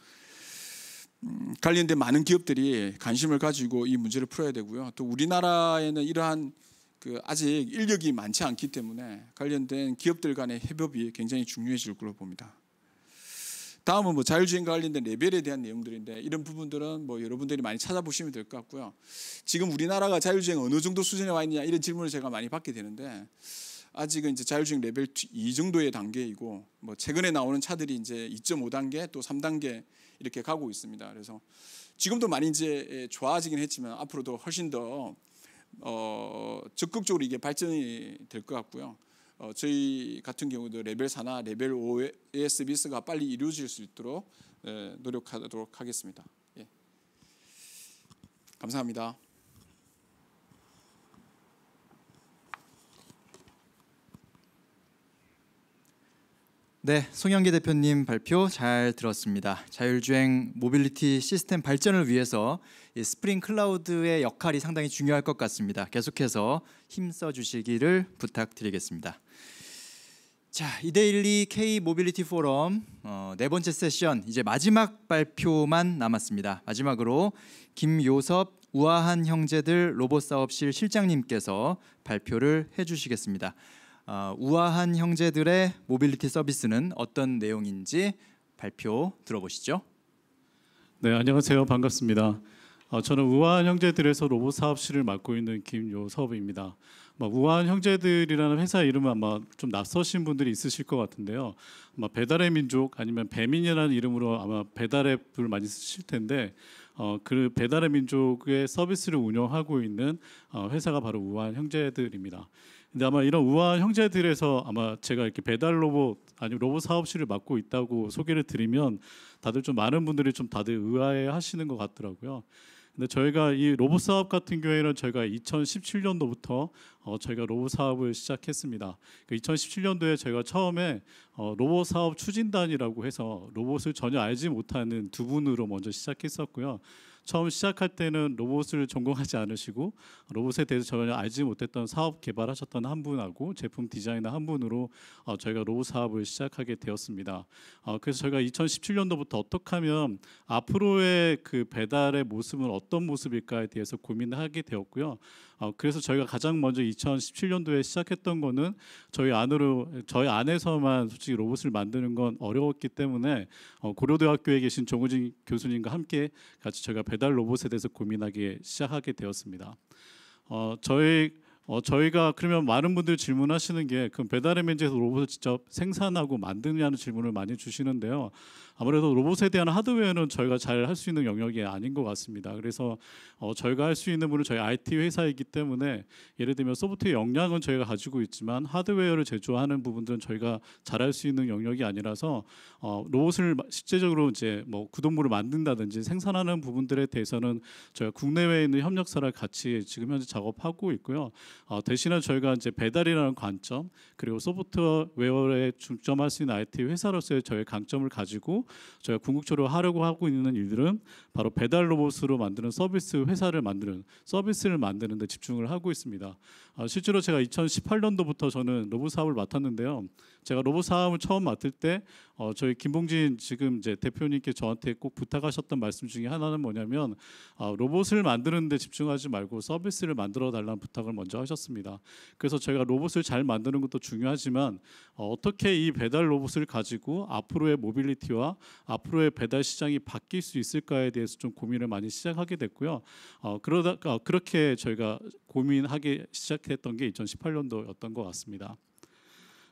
관련된 많은 기업들이 관심을 가지고 이 문제를 풀어야 되고요. 또 우리나라에는 이러한 그 아직 인력이 많지 않기 때문에 관련된 기업들 간의 협업이 굉장히 중요해질 걸로 봅니다. 다음은 뭐 자율주행 관련된 레벨에 대한 내용들인데 이런 부분들은 뭐 여러분들이 많이 찾아보시면 될 것 같고요. 지금 우리나라가 자율주행 어느 정도 수준에 와 있냐 이런 질문을 제가 많이 받게 되는데 아직은 이제 자율주행 레벨 2 정도의 단계이고 뭐 최근에 나오는 차들이 이제 2.5 단계 또3 단계 이렇게 가고 있습니다. 그래서 지금도 많이 이제 예, 좋아지긴 했지만 앞으로도 훨씬 더 어, 적극적으로 이게 발전이 될 것 같고요. 어, 저희 같은 경우도 레벨 4나 레벨 5의 서비스가 빨리 이루어질 수 있도록 예, 노력하도록 하겠습니다. 예. 감사합니다. 네, 송영기 대표님 발표 잘 들었습니다. 자율주행 모빌리티 시스템 발전을 위해서 스프링 클라우드의 역할이 상당히 중요할 것 같습니다. 계속해서 힘써 주시기를 부탁드리겠습니다. 자, 이데일리 K 모빌리티 포럼 어, 네 번째 세션 이제 마지막 발표만 남았습니다. 마지막으로 김요섭 우아한 형제들 로봇 사업실 실장님께서 발표를 해주시겠습니다. 어, 우아한 형제들의 모빌리티 서비스는 어떤 내용인지 발표 들어보시죠. 네, 안녕하세요. 반갑습니다. 어, 저는 우아한 형제들에서 로봇 사업실을 맡고 있는 김요섭입니다. 우아한 형제들이라는 회사 이름은 아마 좀 낯서신 분들이 있으실 것 같은데요. 아마 배달의 민족 아니면 배민이라는 이름으로 아마 배달의 불 많이 쓰실 텐데 어, 그 배달의 민족의 서비스를 운영하고 있는 회사가 바로 우아한 형제들입니다. 근데 아마 이런 우아한 형제들에서 아마 제가 이렇게 배달 로봇 아니면 로봇 사업실을 맡고 있다고 소개를 드리면 다들 좀 많은 분들이 좀 다들 의아해 하시는 것 같더라고요. 근데 저희가 이 로봇 사업 같은 경우에는 저희가 2017년도부터 어, 저희가 로봇 사업을 시작했습니다. 그 2017년도에 저희가 처음에 어, 로봇 사업 추진단이라고 해서 로봇을 전혀 알지 못하는 두 분으로 먼저 시작했었고요. 처음 시작할 때는 로봇을 전공하지 않으시고 로봇에 대해서 전혀 알지 못했던 사업 개발하셨던 한 분하고 제품 디자이너 한 분으로 어, 저희가 로봇 사업을 시작하게 되었습니다. 어, 그래서 저희가 2017년도부터 어떻게 하면 앞으로의 그 배달의 모습은 어떤 모습일까에 대해서 고민하게 되었고요. 어, 그래서 저희가 가장 먼저 2017년도에 시작했던 거는 저희 안으로 저희 안에서만 솔직히 로봇을 만드는 건 어려웠기 때문에 어, 고려대학교에 계신 정우진 교수님과 함께 같이 저희가 배달 로봇에 대해서 고민하기 시작하게 되었습니다. 어, 저희 어, 저희가 그러면 많은 분들 질문하시는 게 그럼 배달의 민족에서 로봇을 직접 생산하고 만드느냐는 질문을 많이 주시는데요. 아무래도 로봇에 대한 하드웨어는 저희가 잘 할 수 있는 영역이 아닌 것 같습니다. 그래서 어, 저희가 할 수 있는 부분은 저희 IT 회사이기 때문에 예를 들면 소프트웨어 역량은 저희가 가지고 있지만 하드웨어를 제조하는 부분들은 저희가 잘 할 수 있는 영역이 아니라서 어, 로봇을 실제적으로 이제 뭐 구동물을 만든다든지 생산하는 부분들에 대해서는 저희가 국내외에 있는 협력사랑 같이 지금 현재 작업하고 있고요. 어, 대신에 저희가 이제 배달이라는 관점 그리고 소프트웨어에 중점할 수 있는 IT 회사로서의 저의 강점을 가지고 저희가 궁극적으로 하려고 하고 있는 일들은 바로 배달 로봇으로 만드는 서비스 회사를 만드는 서비스를 만드는 데 집중을 하고 있습니다. 어, 실제로 제가 2018년도부터 저는 로봇 사업을 맡았는데요. 제가 로봇 사업을 처음 맡을 때 어, 저희 김봉진 지금 이제 대표님께 저한테 꼭 부탁하셨던 말씀 중에 하나는 뭐냐면 어, 로봇을 만드는데 집중하지 말고 서비스를 만들어 달라는 부탁을 먼저 하셨습니다. 그래서 저희가 로봇을 잘 만드는 것도 중요하지만 어, 어떻게 이 배달 로봇을 가지고 앞으로의 모빌리티와 앞으로의 배달 시장이 바뀔 수 있을까에 대해서 좀 고민을 많이 시작하게 됐고요. 어, 그러다 어, 그렇게 저희가 고민하기 시작했던 게 2018년도였던 것 같습니다.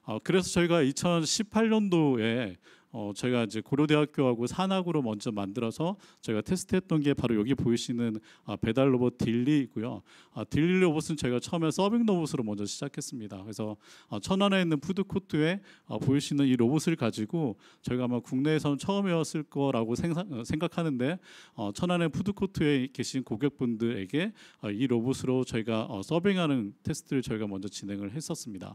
어, 그래서 저희가 2018년도에 어, 저희가 이제 고려대학교하고 산학으로 먼저 만들어서 저희가 테스트했던 게 바로 여기 보이시는 아, 배달 로봇 딜리고요. 아, 딜리 로봇은 저희가 처음에 서빙 로봇으로 먼저 시작했습니다. 그래서 아, 천안에 있는 푸드 코트에 아, 보이시는 이 로봇을 가지고 저희가 아마 국내에서는 처음이었을 거라고 생상, 어, 생각하는데 어, 천안의 푸드 코트에 계신 고객분들에게 어, 이 로봇으로 저희가 어, 서빙하는 테스트를 저희가 먼저 진행을 했었습니다.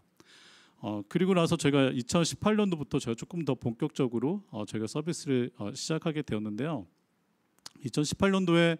어, 그리고 나서 제가 2018년도부터 제가 조금 더 본격적으로 어, 제가 서비스를 어, 시작하게 되었는데요. 2018년도에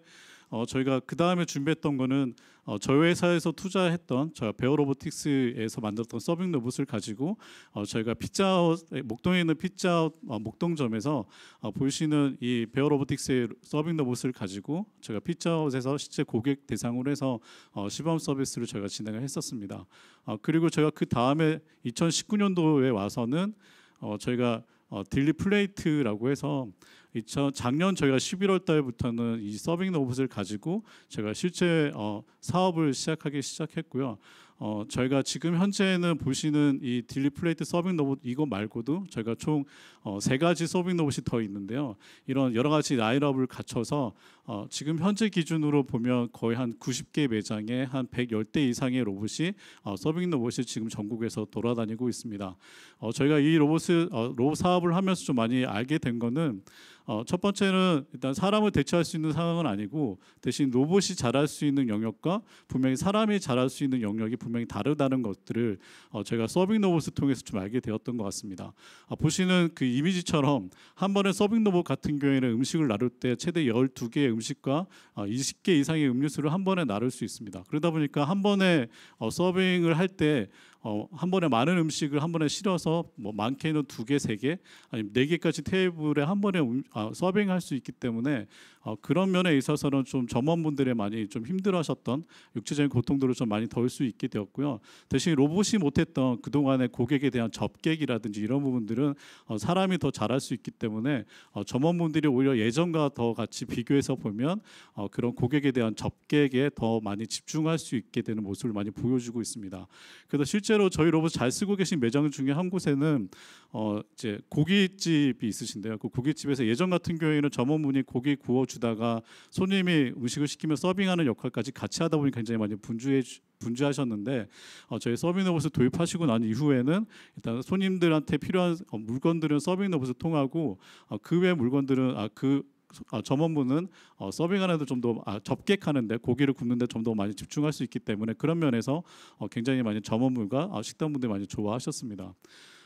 어, 저희가 그 다음에 준비했던 거는 어, 저희 회사에서 투자했던 저희 베어 로보틱스에서 만들었던 서빙 로봇을 가지고 어, 저희가 피자 목동에 있는 피자 어, 목동점에서 어, 보시는 이 베어 로보틱스의 서빙 로봇을 가지고 저희가 피자헛에서 실제 고객 대상으로 해서 어, 시범 서비스를 저희가 진행을 했었습니다. 어, 그리고 저희가 그 다음에 2019년도에 와서는 어, 저희가 어, 딜리 플레이트라고 해서 2000, 작년 저희가 11월 달부터는 이 서빙 로봇을 가지고 제가 실제 어, 사업을 시작하기 시작했고요. 어, 저희가 지금 현재는 보시는 이 딜리 플레이트 서빙 로봇 이거 말고도 저희가 총세 어, 가지 서빙 로봇이 더 있는데요. 이런 여러 가지 라인업을 갖춰서 어, 지금 현재 기준으로 보면 거의 한 90개 매장에 한 110대 이상의 로봇이 어, 서빙 로봇이 지금 전국에서 돌아다니고 있습니다. 어, 저희가 이 로봇을 어, 로봇 사업을 하면서 좀 많이 알게 된 거는 어, 첫 번째는 일단 사람을 대체할 수 있는 상황은 아니고 대신 로봇이 잘할 수 있는 영역과 분명히 사람이 잘할 수 있는 영역이 분명히 분명히 다르다는 것들을 어, 저가 서빙 로봇을 통해서 좀 알게 되었던 것 같습니다. 아, 보시는 그 이미지처럼 한번에 서빙 로봇 같은 경우에는 음식을 나눌 때 최대 12개의 음식과 어, 20개 이상의 음료수를 한 번에 나눌 수 있습니다. 그러다 보니까 한 번에 어, 서빙을 할때 어, 한 번에 많은 음식을 한 번에 실어서 뭐 많게는 두 개, 세 개, 아니면 네 개까지 테이블에 한 번에 음, 아, 서빙할 수 있기 때문에 어, 그런 면에 있어서는 좀 점원분들이 많이 좀 힘들어하셨던 육체적인 고통들을 좀 많이 덜 수 있게 되었고요. 대신 로봇이 못했던 그 동안의 고객에 대한 접객이라든지 이런 부분들은 어, 사람이 더 잘할 수 있기 때문에 어, 점원분들이 오히려 예전과 더 같이 비교해서 보면 어, 그런 고객에 대한 접객에 더 많이 집중할 수 있게 되는 모습을 많이 보여주고 있습니다. 그래서 실제 실제로 저희 로봇 잘 쓰고 계신 매장 중에 한 곳에는 어 이제 고깃집이 있으신데요. 그 고깃집에서 예전 같은 경우에는 점원분이 고기 구워 주다가 손님이 음식을 시키면 서빙하는 역할까지 같이 하다 보니 굉장히 많이 분주해 분주하셨는데 어, 저희 서빙 로봇을 도입하시고 난 이후에는 일단 손님들한테 필요한 어, 물건들은 서빙 로봇을 통하고 어, 그외 물건들은 아, 그 어, 점원분은 어, 서빙하는데 좀더 아, 접객하는데 고기를 굽는데 좀 더 많이 집중할 수 있기 때문에 그런 면에서 어, 굉장히 많이 점원분과 어, 식당분들이 많이 좋아하셨습니다.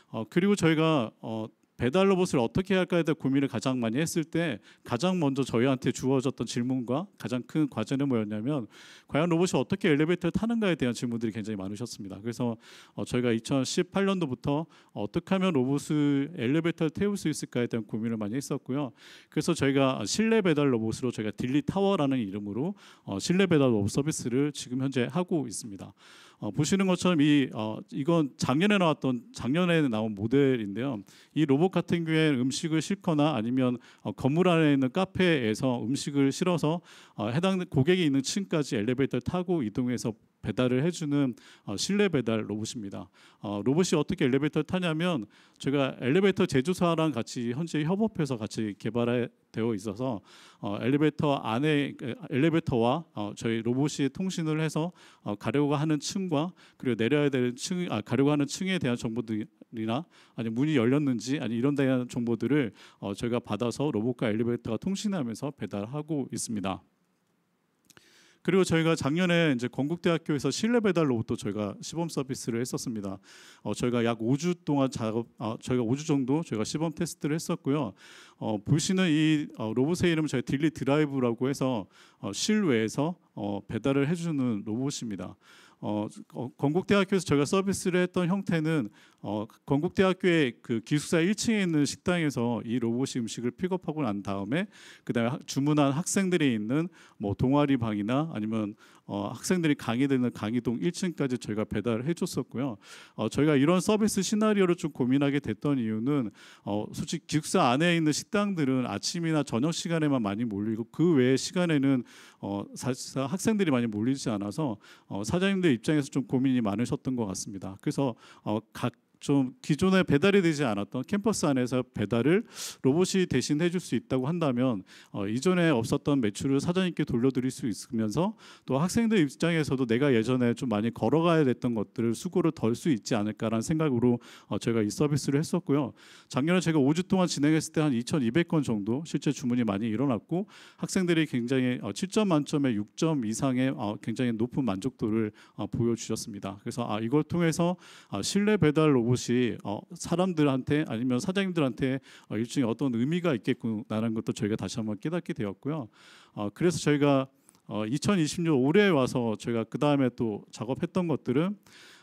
어, 그리고 저희가 어, 배달 로봇을 어떻게 할까에 대한 고민을 가장 많이 했을 때 가장 먼저 저희한테 주어졌던 질문과 가장 큰 과제는 뭐였냐면 과연 로봇이 어떻게 엘리베이터를 타는가에 대한 질문들이 굉장히 많으셨습니다. 그래서 어, 저희가 2018년도부터 어떻게 하면 로봇을 엘리베이터를 태울 수 있을까에 대한 고민을 많이 했었고요. 그래서 저희가 실내 배달 로봇으로 저희가 딜리 타워라는 이름으로 어, 실내 배달 로봇 서비스를 지금 현재 하고 있습니다. 어, 보시는 것처럼 이 어, 이건 작년에 나왔던 작년에 나온 모델인데요. 이 로봇 같은 경우에 음식을 싣거나 아니면 어, 건물 안에 있는 카페에서 음식을 실어서 어, 해당 고객이 있는 층까지 엘리베이터 타고 이동해서 배달을 해주는 어, 실내 배달 로봇입니다. 어, 로봇이 어떻게 엘리베이터 타냐면 제가 엘리베이터 제조사랑 같이 현재 협업해서 같이 개발되어 있어서 어, 엘리베이터 안에 엘리베이터와 저희 로봇이 통신을 해서 가려고 하는 층과 그리고 내려야 될 층, 아, 가려고 하는 층에 대한 정보들이나 아니 문이 열렸는지 아니 이런 대한 정보들을 저희가 받아서 로봇과 엘리베이터가 통신하면서 배달하고 있습니다. 그리고 저희가 작년에 이제 건국대학교에서 실내 배달 로봇도 저희가 시범 서비스를 했었습니다. 어, 저희가 약 5주 동안 작업, 아, 저희가 5주 정도 저희가 시범 테스트를 했었고요. 어, 보시는 이 어, 로봇의 이름은 저희 딜리 드라이브라고 해서 어, 실외에서 어, 배달을 해주는 로봇입니다. 어, 어, 건국대학교에서 저희가 서비스를 했던 형태는 어, 건국대학교의 그 기숙사 1층에 있는 식당에서 이 로봇이 음식을 픽업하고 난 다음에 그다음에 주문한 학생들이 있는 뭐 동아리 방이나 아니면 어, 학생들이 강의되는 강의동 1층까지 저희가 배달을 해줬었고요. 어, 저희가 이런 서비스 시나리오를 좀 고민하게 됐던 이유는 어, 솔직히 기숙사 안에 있는 식당들은 아침이나 저녁 시간에만 많이 몰리고 그 외의 시간에는 어, 사실 상 학생들이 많이 몰리지 않아서 어, 사장님들 입장에서 좀 고민이 많으셨던 것 같습니다. 그래서 어, 각좀 기존에 배달이 되지 않았던 캠퍼스 안에서 배달을 로봇이 대신 해줄 수 있다고 한다면 어, 이전에 없었던 매출을 사장님께 돌려드릴 수 있으면서 또 학생들 입장에서도 내가 예전에 좀 많이 걸어가야 됐던 것들을 수고를 덜 수 있지 않을까라는 생각으로 어, 제가 이 서비스를 했었고요. 작년에 제가 5주 동안 진행했을 때 한 2,200건 정도 실제 주문이 많이 일어났고 학생들이 굉장히 어, 7점 만점에 6점 이상의 어, 굉장히 높은 만족도를 어, 보여주셨습니다. 그래서 아, 이걸 통해서 아, 실내 배달 로봇 로봇이 어, 사람들한테 아니면 사장님들한테 어, 일종의 어떤 의미가 있겠구나라는 것도 저희가 다시 한번 깨닫게 되었고요. 어, 그래서 저희가 어, 2020년 올해에 와서 저희가 그 다음에 또 작업했던 것들은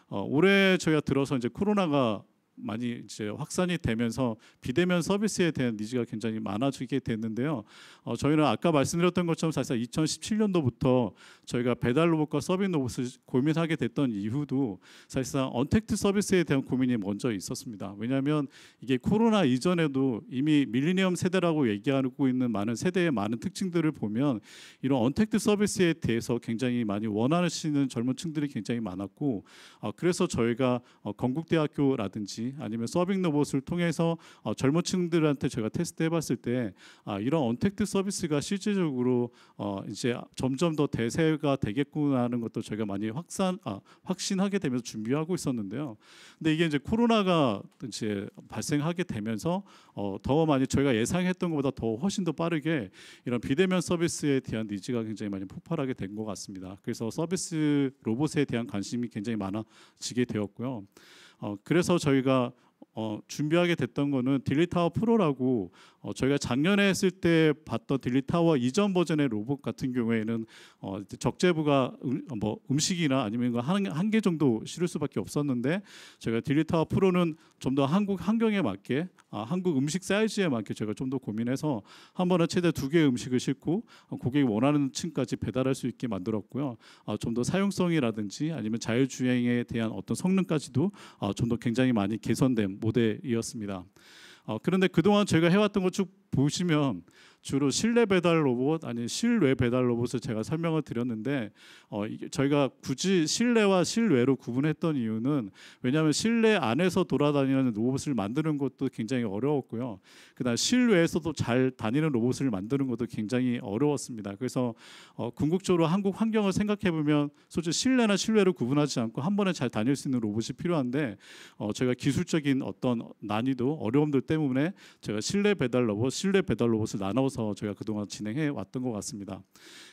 어, 올해 저희가 들어서 이제 코로나가 많이 이제 확산이 되면서 비대면 서비스에 대한 니즈가 굉장히 많아지게 됐는데요. 어, 저희는 아까 말씀드렸던 것처럼 사실 2017년도부터 저희가 배달 로봇과 서빙 로봇을 고민하게 됐던 이후도 사실상 언택트 서비스에 대한 고민이 먼저 있었습니다. 왜냐하면 이게 코로나 이전에도 이미 밀리니엄 세대라고 얘기하고 있는 많은 세대의 많은 특징들을 보면 이런 언택트 서비스에 대해서 굉장히 많이 원하시는 젊은 층들이 굉장히 많았고 어, 그래서 저희가 어, 건국대학교라든지 아니면 서빙 로봇을 통해서 어, 젊은층들한테 제가 테스트해봤을 때 아, 이런 언택트 서비스가 실질적으로 어, 이제 점점 더 대세가 되겠구나 하는 것도 제가 많이 확산 아, 확신하게 되면서 준비하고 있었는데요. 근데 이게 이제 코로나가 이제 발생하게 되면서 어, 더 많이 저희가 예상했던 것보다 더 훨씬 더 빠르게 이런 비대면 서비스에 대한 니즈가 굉장히 많이 폭발하게 된 것 같습니다. 그래서 서비스 로봇에 대한 관심이 굉장히 많아지게 되었고요. 어, 그래서 저희가 어, 준비하게 됐던 거는 딜리타워 프로라고 어, 저희가 작년에 했을 때 봤던 딜리타워 이전 버전의 로봇 같은 경우에는 어, 적재부가 음, 뭐 음식이나 아니면 한한개 정도 실을 수밖에 없었는데 저희가 딜리타워 프로는 좀 더 한국 환경에 맞게 아, 한국 음식 사이즈에 맞게 제가 좀 더 고민해서 한 번에 최대 두 개의 음식을 싣고 고객이 원하는 층까지 배달할 수 있게 만들었고요. 아, 좀 더 사용성이라든지 아니면 자율주행에 대한 어떤 성능까지도 아, 좀더 굉장히 많이 개선된 모델이었습니다. 어, 그런데 그동안 저희가 해왔던 것쭉 보시면 주로 실내 배달 로봇 아니 실외 배달 로봇을 제가 설명을 드렸는데 어, 저희가 굳이 실내와 실외로 구분했던 이유는 왜냐하면 실내 안에서 돌아다니는 로봇을 만드는 것도 굉장히 어려웠고요. 그다음 실외에서도 잘 다니는 로봇을 만드는 것도 굉장히 어려웠습니다. 그래서 어, 궁극적으로 한국 환경을 생각해 보면 솔직히 실내나 실외로 구분하지 않고 한 번에 잘 다닐 수 있는 로봇이 필요한데 어, 저희가 기술적인 어떤 난이도 어려움들 때문에 제가 실내 배달 로봇 실내 배달 로봇을 나눠서 저희가 그동안 진행해 왔던 것 같습니다.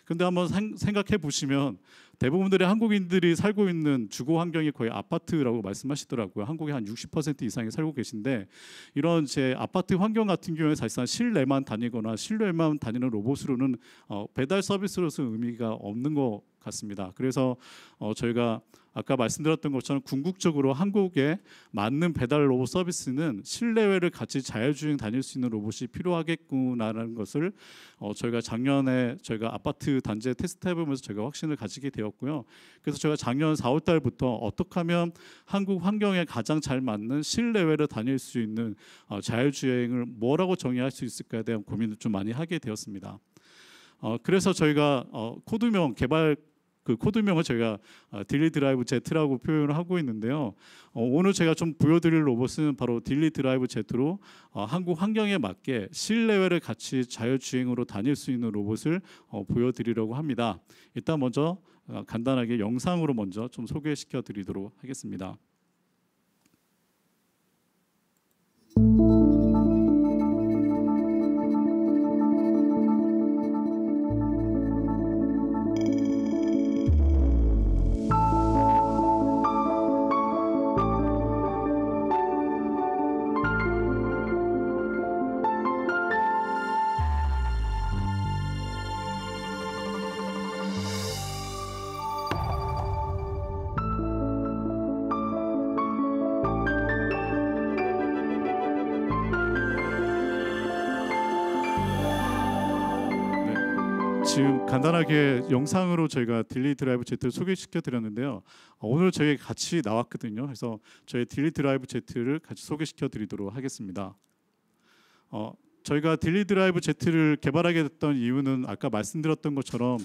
근데 한번 생각해 보시면 대부분들의 한국인들이 살고 있는 주거 환경이 거의 아파트라고 말씀하시더라고요. 한국에 한 60% 이상이 살고 계신데 이런 제 아파트 환경 같은 경우에 사실상 실내만 다니거나 실내만 다니는 로봇으로는 어, 배달 서비스로서 의미가 없는 거 같습니다. 그래서 어, 저희가 아까 말씀드렸던 것처럼 궁극적으로 한국에 맞는 배달 로봇 서비스는 실내외를 같이 자율주행 다닐 수 있는 로봇이 필요하겠구나라는 것을 어, 저희가 작년에 저희가 아파트 단지에 테스트해보면서 저희가 확신을 가지게 되었고요. 그래서 저희가 작년 4월달부터 어떻게 하면 한국 환경에 가장 잘 맞는 실내외를 다닐 수 있는 어, 자율주행을 뭐라고 정의할 수 있을까에 대한 고민을 좀 많이 하게 되었습니다. 어, 그래서 저희가 어, 코드명 개발 그 코드명을 저희가 딜리 드라이브 제트라고 표현을 하고 있는데요. 어, 오늘 제가 좀 보여드릴 로봇은 바로 딜리 드라이브 Z로 어, 한국 환경에 맞게 실내외를 같이 자율주행으로 다닐 수 있는 로봇을 어, 보여드리려고 합니다. 일단 먼저 아, 간단하게 영상으로 먼저 좀 소개시켜 드리도록 하겠습니다. 간단하게 영상으로 저희가 딜리 드라이브 제트를 소개시켜 드렸는데요. 어, 오늘 저희 같이 나왔거든요. 그래서 저희 딜리 드라이브 제트를 같이 소개시켜 드리도록 하겠습니다. 어, 저희가 딜리 드라이브 제트를 개발하게 됐던 이유는 아까 말씀드렸던 것처럼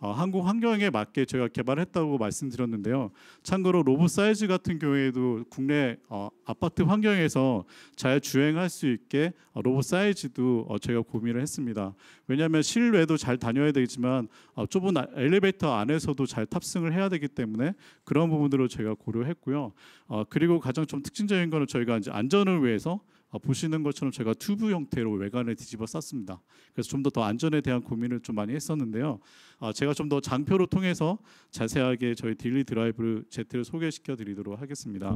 어, 한국 환경에 맞게 저희가 개발했다고 말씀드렸는데요. 참고로 로봇 사이즈 같은 경우에도 국내 어, 아파트 환경에서 잘 주행할 수 있게 어, 로봇 사이즈도 저희가 고민을 했습니다. 왜냐하면 실외도 잘 다녀야 되지만 좁은 아, 엘리베이터 안에서도 잘 탑승을 해야 되기 때문에 그런 부분들을 저희가 고려했고요. 그리고 가장 좀 특징적인 거는 저희가 이제 안전을 위해서 어, 보시는 것처럼 제가 튜브 형태로 외관을 뒤집어 쌌습니다. 그래서 좀 더 더 안전에 대한 고민을 좀 많이 했었는데요. 어, 제가 좀 더 장표로 통해서 자세하게 저희 딜리 드라이브 Z를 소개시켜 드리도록 하겠습니다.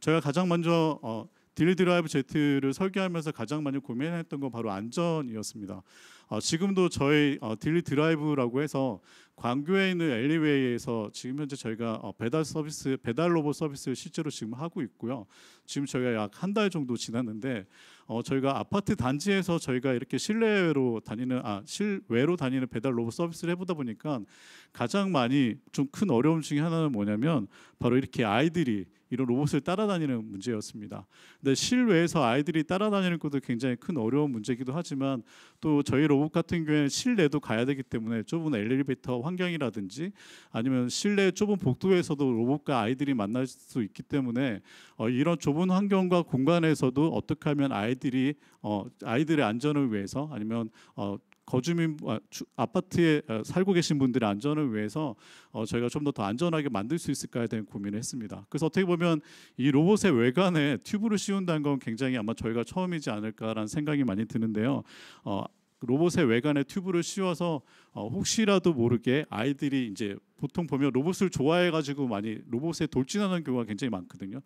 제가 가장 먼저 어, 딜리드라이브 Z를 설계하면서 가장 많이 고민했던 건 바로 안전이었습니다. 어, 지금도 저희 어, 딜드라이브라고 해서 광교에 있는 엘리웨이에서 지금 현재 저희가 어, 배달 서비스, 배달 로봇 서비스를 실제로 지금 하고 있고요. 지금 저희가 약 한 달 정도 지났는데 어, 저희가 아파트 단지에서 저희가 이렇게 실내로 다니는 아 실외로 다니는 배달 로봇 서비스를 해보다 보니까 가장 많이 좀 큰 어려움 중에 하나는 뭐냐면 바로 이렇게 아이들이 이런 로봇을 따라다니는 문제였습니다. 근데 실외에서 아이들이 따라다니는 것도 굉장히 큰 어려운 문제이기도 하지만 또 저희 로봇 같은 경우에는 실내도 가야 되기 때문에 좁은 엘리베이터 환경이라든지 아니면 실내 좁은 복도에서도 로봇과 아이들이 만날 수 있기 때문에 어, 이런 좁은 환경과 공간에서도 어떻게 하면 아이들 아이들이 어, 아이들의 안전을 위해서 아니면 어, 거주민 아, 아파트에 어, 살고 계신 분들의 안전을 위해서 어, 저희가 좀더더 안전하게 만들 수 있을까에 대한 고민을 했습니다. 그래서 어떻게 보면 이 로봇의 외관에 튜브를 씌운다는 건 굉장히 아마 저희가 처음이지 않을까라는 생각이 많이 드는데요. 어, 로봇의 외관에 튜브를 씌워서 혹시라도 모르게 아이들이 이제 보통 보면 로봇을 좋아해가지고 많이 로봇에 돌진하는 경우가 굉장히 많거든요.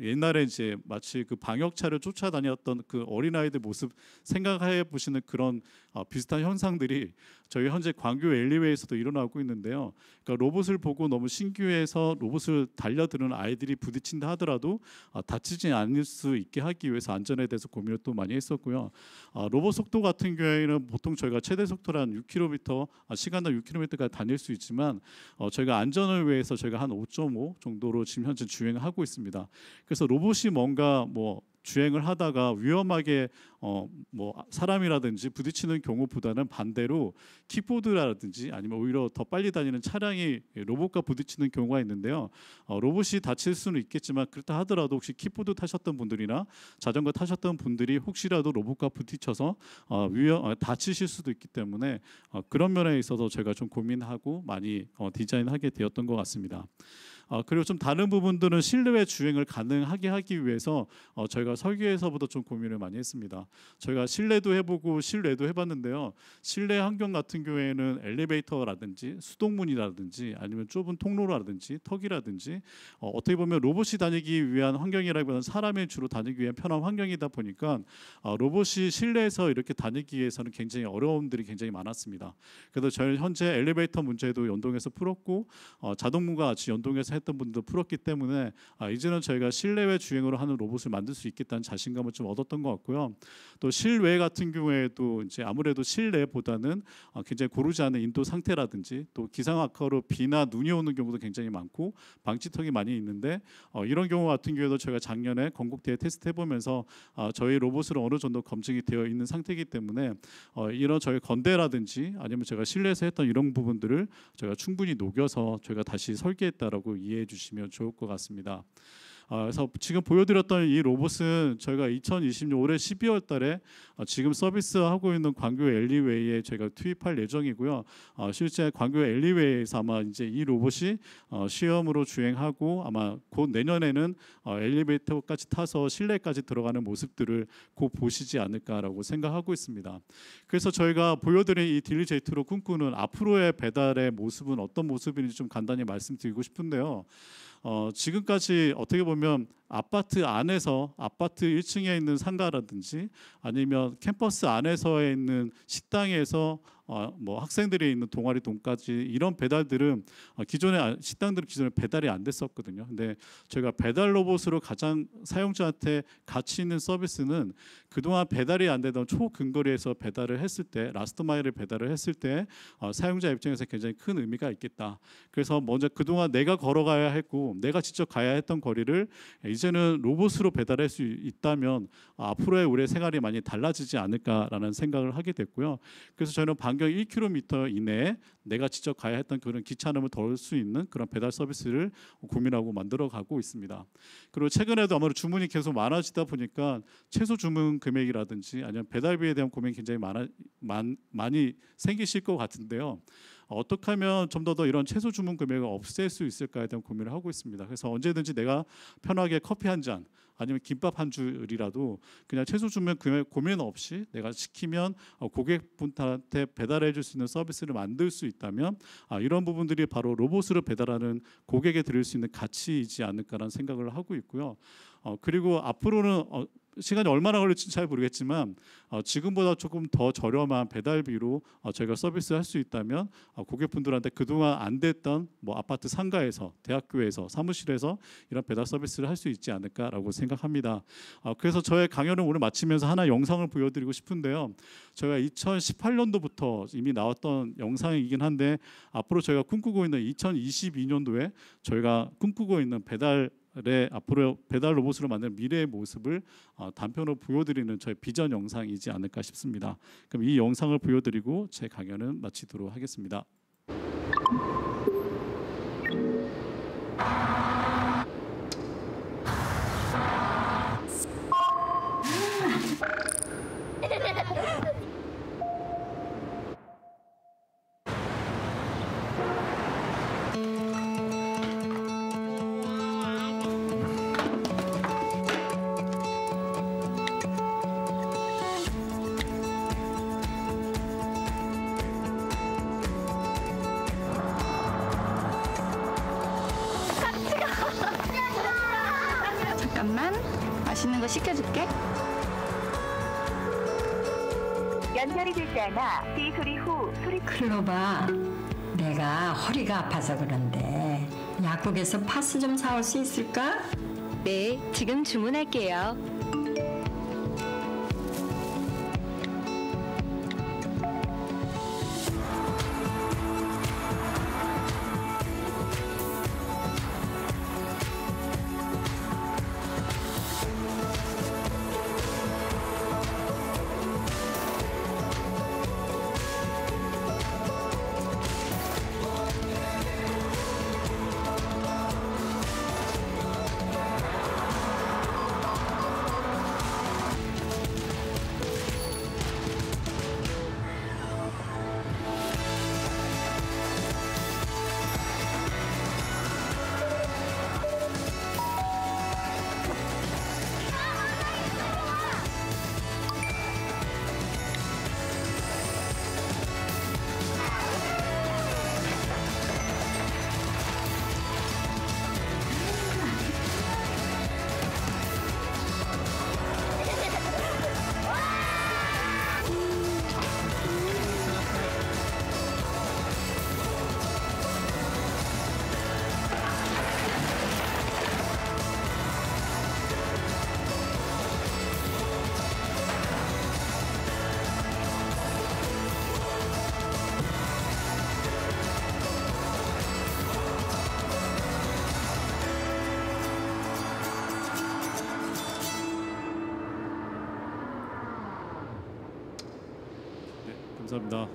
옛날에 이제 마치 그 방역차를 쫓아다녔던 그 어린아이들 모습 생각해 보시는 그런 어, 비슷한 현상들이 저희 현재 광교 엘리웨이에서도 일어나고 있는데요. 그러니까 로봇을 보고 너무 신기해서 로봇을 달려드는 아이들이 부딪힌다 하더라도 아, 다치지 않을 수 있게 하기 위해서 안전에 대해서 고민을 또 많이 했었고요. 아, 로봇 속도 같은 경우에는 보통 저희가 최대 속도란 6km 아, 시간당 6km까지 다닐 수 있지만 어, 저희가 안전을 위해서 저희가 한 5.5 정도로 지금 현재 주행하고 있습니다. 그래서 로봇이 뭔가 뭐 주행을 하다가 위험하게 어뭐 사람이라든지 부딪히는 경우보다는 반대로 킥보드라든지 아니면 오히려 더 빨리 다니는 차량이 로봇과 부딪히는 경우가 있는데요. 어 로봇이 다칠 수는 있겠지만 그렇다 하더라도 혹시 킥보드 타셨던 분들이나 자전거 타셨던 분들이 혹시라도 로봇과 부딪혀서 어 위험 어, 다치실 수도 있기 때문에 어, 그런 면에 있어서 제가 좀 고민하고 많이 어, 디자인하게 되었던 것 같습니다. 어, 그리고 좀 다른 부분들은 실내외 주행을 가능하게 하기 위해서 어, 저희가 설계에서부터 좀 고민을 많이 했습니다. 저희가 실내도 해보고 실내도 해봤는데요. 실내 환경 같은 경우에는 엘리베이터라든지 수동문이라든지 아니면 좁은 통로라든지 턱이라든지 어, 어떻게 보면 로봇이 다니기 위한 환경이라기보다는 사람이 주로 다니기 위한 편한 환경이다 보니까 어, 로봇이 실내에서 이렇게 다니기 위해서는 굉장히 어려움들이 굉장히 많았습니다. 그래서 저희 현재 엘리베이터 문제도 연동해서 풀었고 어, 자동문과 같이 연동해서 하면서 했던 분도 풀었기 때문에 아, 이제는 저희가 실내외 주행으로 하는 로봇을 만들 수 있겠다는 자신감을 좀 얻었던 것 같고요. 또 실외 같은 경우에도 이제 아무래도 실내보다는 아, 굉장히 고르지 않은 인도 상태라든지 또 기상 악화로 비나 눈이 오는 경우도 굉장히 많고 방지턱이 많이 있는데 어, 이런 경우 같은 경우에도 저희가 작년에 건국대에 테스트 해보면서 아, 저희 로봇으로 어느 정도 검증이 되어 있는 상태이기 때문에 어, 이런 저희 건대라든지 아니면 제가 실내에서 했던 이런 부분들을 저희가 충분히 녹여서 저희가 다시 설계했다라고 이해해 주시면 좋을 것 같습니다. 어, 그래서 지금 보여드렸던 이 로봇은 저희가 2020년 올해 12월 달에 어, 지금 서비스하고 있는 광교 엘리웨이에 저희가 투입할 예정이고요. 어, 실제 광교 엘리웨이에서 아마 이제 이 로봇이 시험으로 주행하고 아마 곧 내년에는 엘리베이터까지 타서 실내까지 들어가는 모습들을 곧 보시지 않을까라고 생각하고 있습니다. 그래서 저희가 보여드린 이 딜리제이트로 꿈꾸는 앞으로의 배달의 모습은 어떤 모습인지 좀 간단히 말씀드리고 싶은데요. 어, 지금까지 어떻게 보면 아파트 안에서 아파트 1층에 있는 상가라든지 아니면 캠퍼스 안에서에 있는 식당에서 어, 뭐 학생들이 있는 동아리 돈까지 이런 배달들은 어, 기존에 식당들은 기존에 배달이 안 됐었거든요. 근데 저희가 배달 로봇으로 가장 사용자한테 가치 있는 서비스는 그동안 배달이 안 되던 초근거리에서 배달을 했을 때 라스트 마일을 배달을 했을 때 어, 사용자 입장에서 굉장히 큰 의미가 있겠다. 그래서 먼저 그동안 내가 걸어가야 했고 내가 직접 가야 했던 거리를 이제는 로봇으로 배달할 수 있다면 앞으로의 우리의 생활이 많이 달라지지 않을까라는 생각을 하게 됐고요. 그래서 저희는 반경 1km 이내에 내가 직접 가야 했던 그런 귀찮음을 덜 수 있는 그런 배달 서비스를 고민하고 만들어 가고 있습니다. 그리고 최근에도 아무래도 주문이 계속 많아지다 보니까 최소 주문 금액이라든지 아니면 배달비에 대한 고민이 굉장히 많아, 많, 많이 생기실 것 같은데요. 어떻게 하면 좀 더 더 이런 최소 주문 금액을 없앨 수 있을까에 대한 고민을 하고 있습니다. 그래서 언제든지 내가 편하게 커피 한 잔 아니면 김밥 한 줄이라도 그냥 최소 주문 금액 고민 없이 내가 시키면 어, 고객분한테 배달해 줄 수 있는 서비스를 만들 수 있다면 아, 이런 부분들이 바로 로봇으로 배달하는 고객에 드릴 수 있는 가치이지 않을까라는 생각을 하고 있고요. 어, 그리고 앞으로는 어, 시간이 얼마나 걸릴지 잘 모르겠지만 어, 지금보다 조금 더 저렴한 배달비로 어, 저희가 서비스할 수 있다면 어, 고객분들한테 그동안 안 됐던 뭐 아파트 상가에서 대학교에서 사무실에서 이런 배달 서비스를 할 수 있지 않을까라고 생각합니다. 어, 그래서 저의 강연을 오늘 마치면서 하나 영상을 보여드리고 싶은데요. 저희가 2018년도부터 이미 나왔던 영상이긴 한데 앞으로 저희가 꿈꾸고 있는 2022년도에 저희가 꿈꾸고 있는 배달 의 네, 앞으로 배달 로봇으로 만든 미래의 모습을 어, 단편으로 보여드리는 저의 비전 영상이지 않을까 싶습니다. 그럼 이 영상을 보여드리고 제 강연은 마치도록 하겠습니다. 약국에서 파스 좀 사올 수 있을까? 네, 지금 주문할게요. 감사합니다.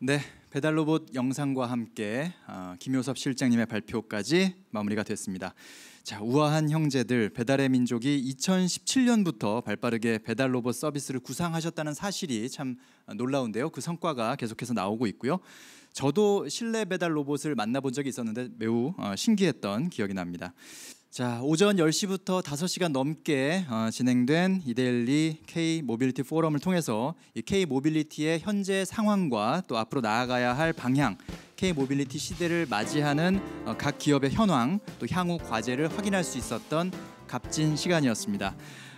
네, 배달 로봇 영상과 함께 어, 김효섭 실장님의 발표까지 마무리가 됐습니다. 자, 우아한 형제들 배달의 민족이 2017년부터 발빠르게 배달 로봇 서비스를 구상하셨다는 사실이 참 놀라운데요. 그 성과가 계속해서 나오고 있고요. 저도 실내 배달 로봇을 만나본 적이 있었는데 매우 어, 신기했던 기억이 납니다. 자, 오전 10시부터 5시간 넘게 어, 진행된 이데일리 K 모빌리티 포럼을 통해서 이 K 모빌리티의 현재 상황과 또 앞으로 나아가야 할 방향, K 모빌리티 시대를 맞이하는 어, 각 기업의 현황, 또 향후 과제를 확인할 수 있었던 값진 시간이었습니다.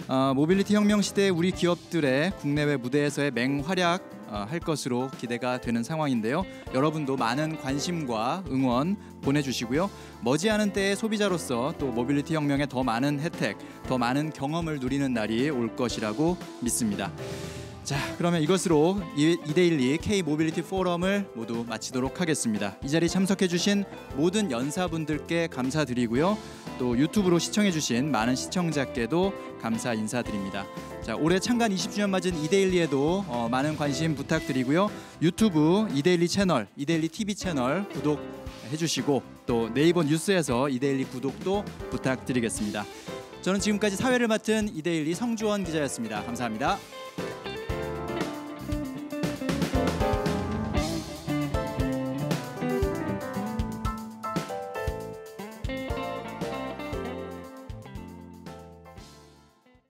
어, 모빌리티 혁명 시대에 우리 기업들의 국내외 무대에서의 맹활약 어, 할 것으로 기대가 되는 상황인데요. 여러분도 많은 관심과 응원 보내주시고요. 머지않은 때의 소비자로서 또 모빌리티 혁명에더 많은 혜택, 더 많은 경험을 누리는 날이 올 것이라고 믿습니다. 자, 그러면 이것으로 2대12 K 모빌리티 포럼을 모두 마치도록 하겠습니다. 이 자리 에 참석해주신 모든 연사분들께 감사드리고요. 또 유튜브로 시청해주신 많은 시청자께도 감사 인사드립니다. 자, 올해 창간 20주년 맞은 이데일리에도 어, 많은 관심 부탁드리고요. 유튜브 이데일리 채널, 이데일리 TV 채널 구독 해주시고 또 네이버 뉴스에서 이데일리 구독도 부탁드리겠습니다. 저는 지금까지 사회를 맡은 이데일리 성주원 기자였습니다. 감사합니다.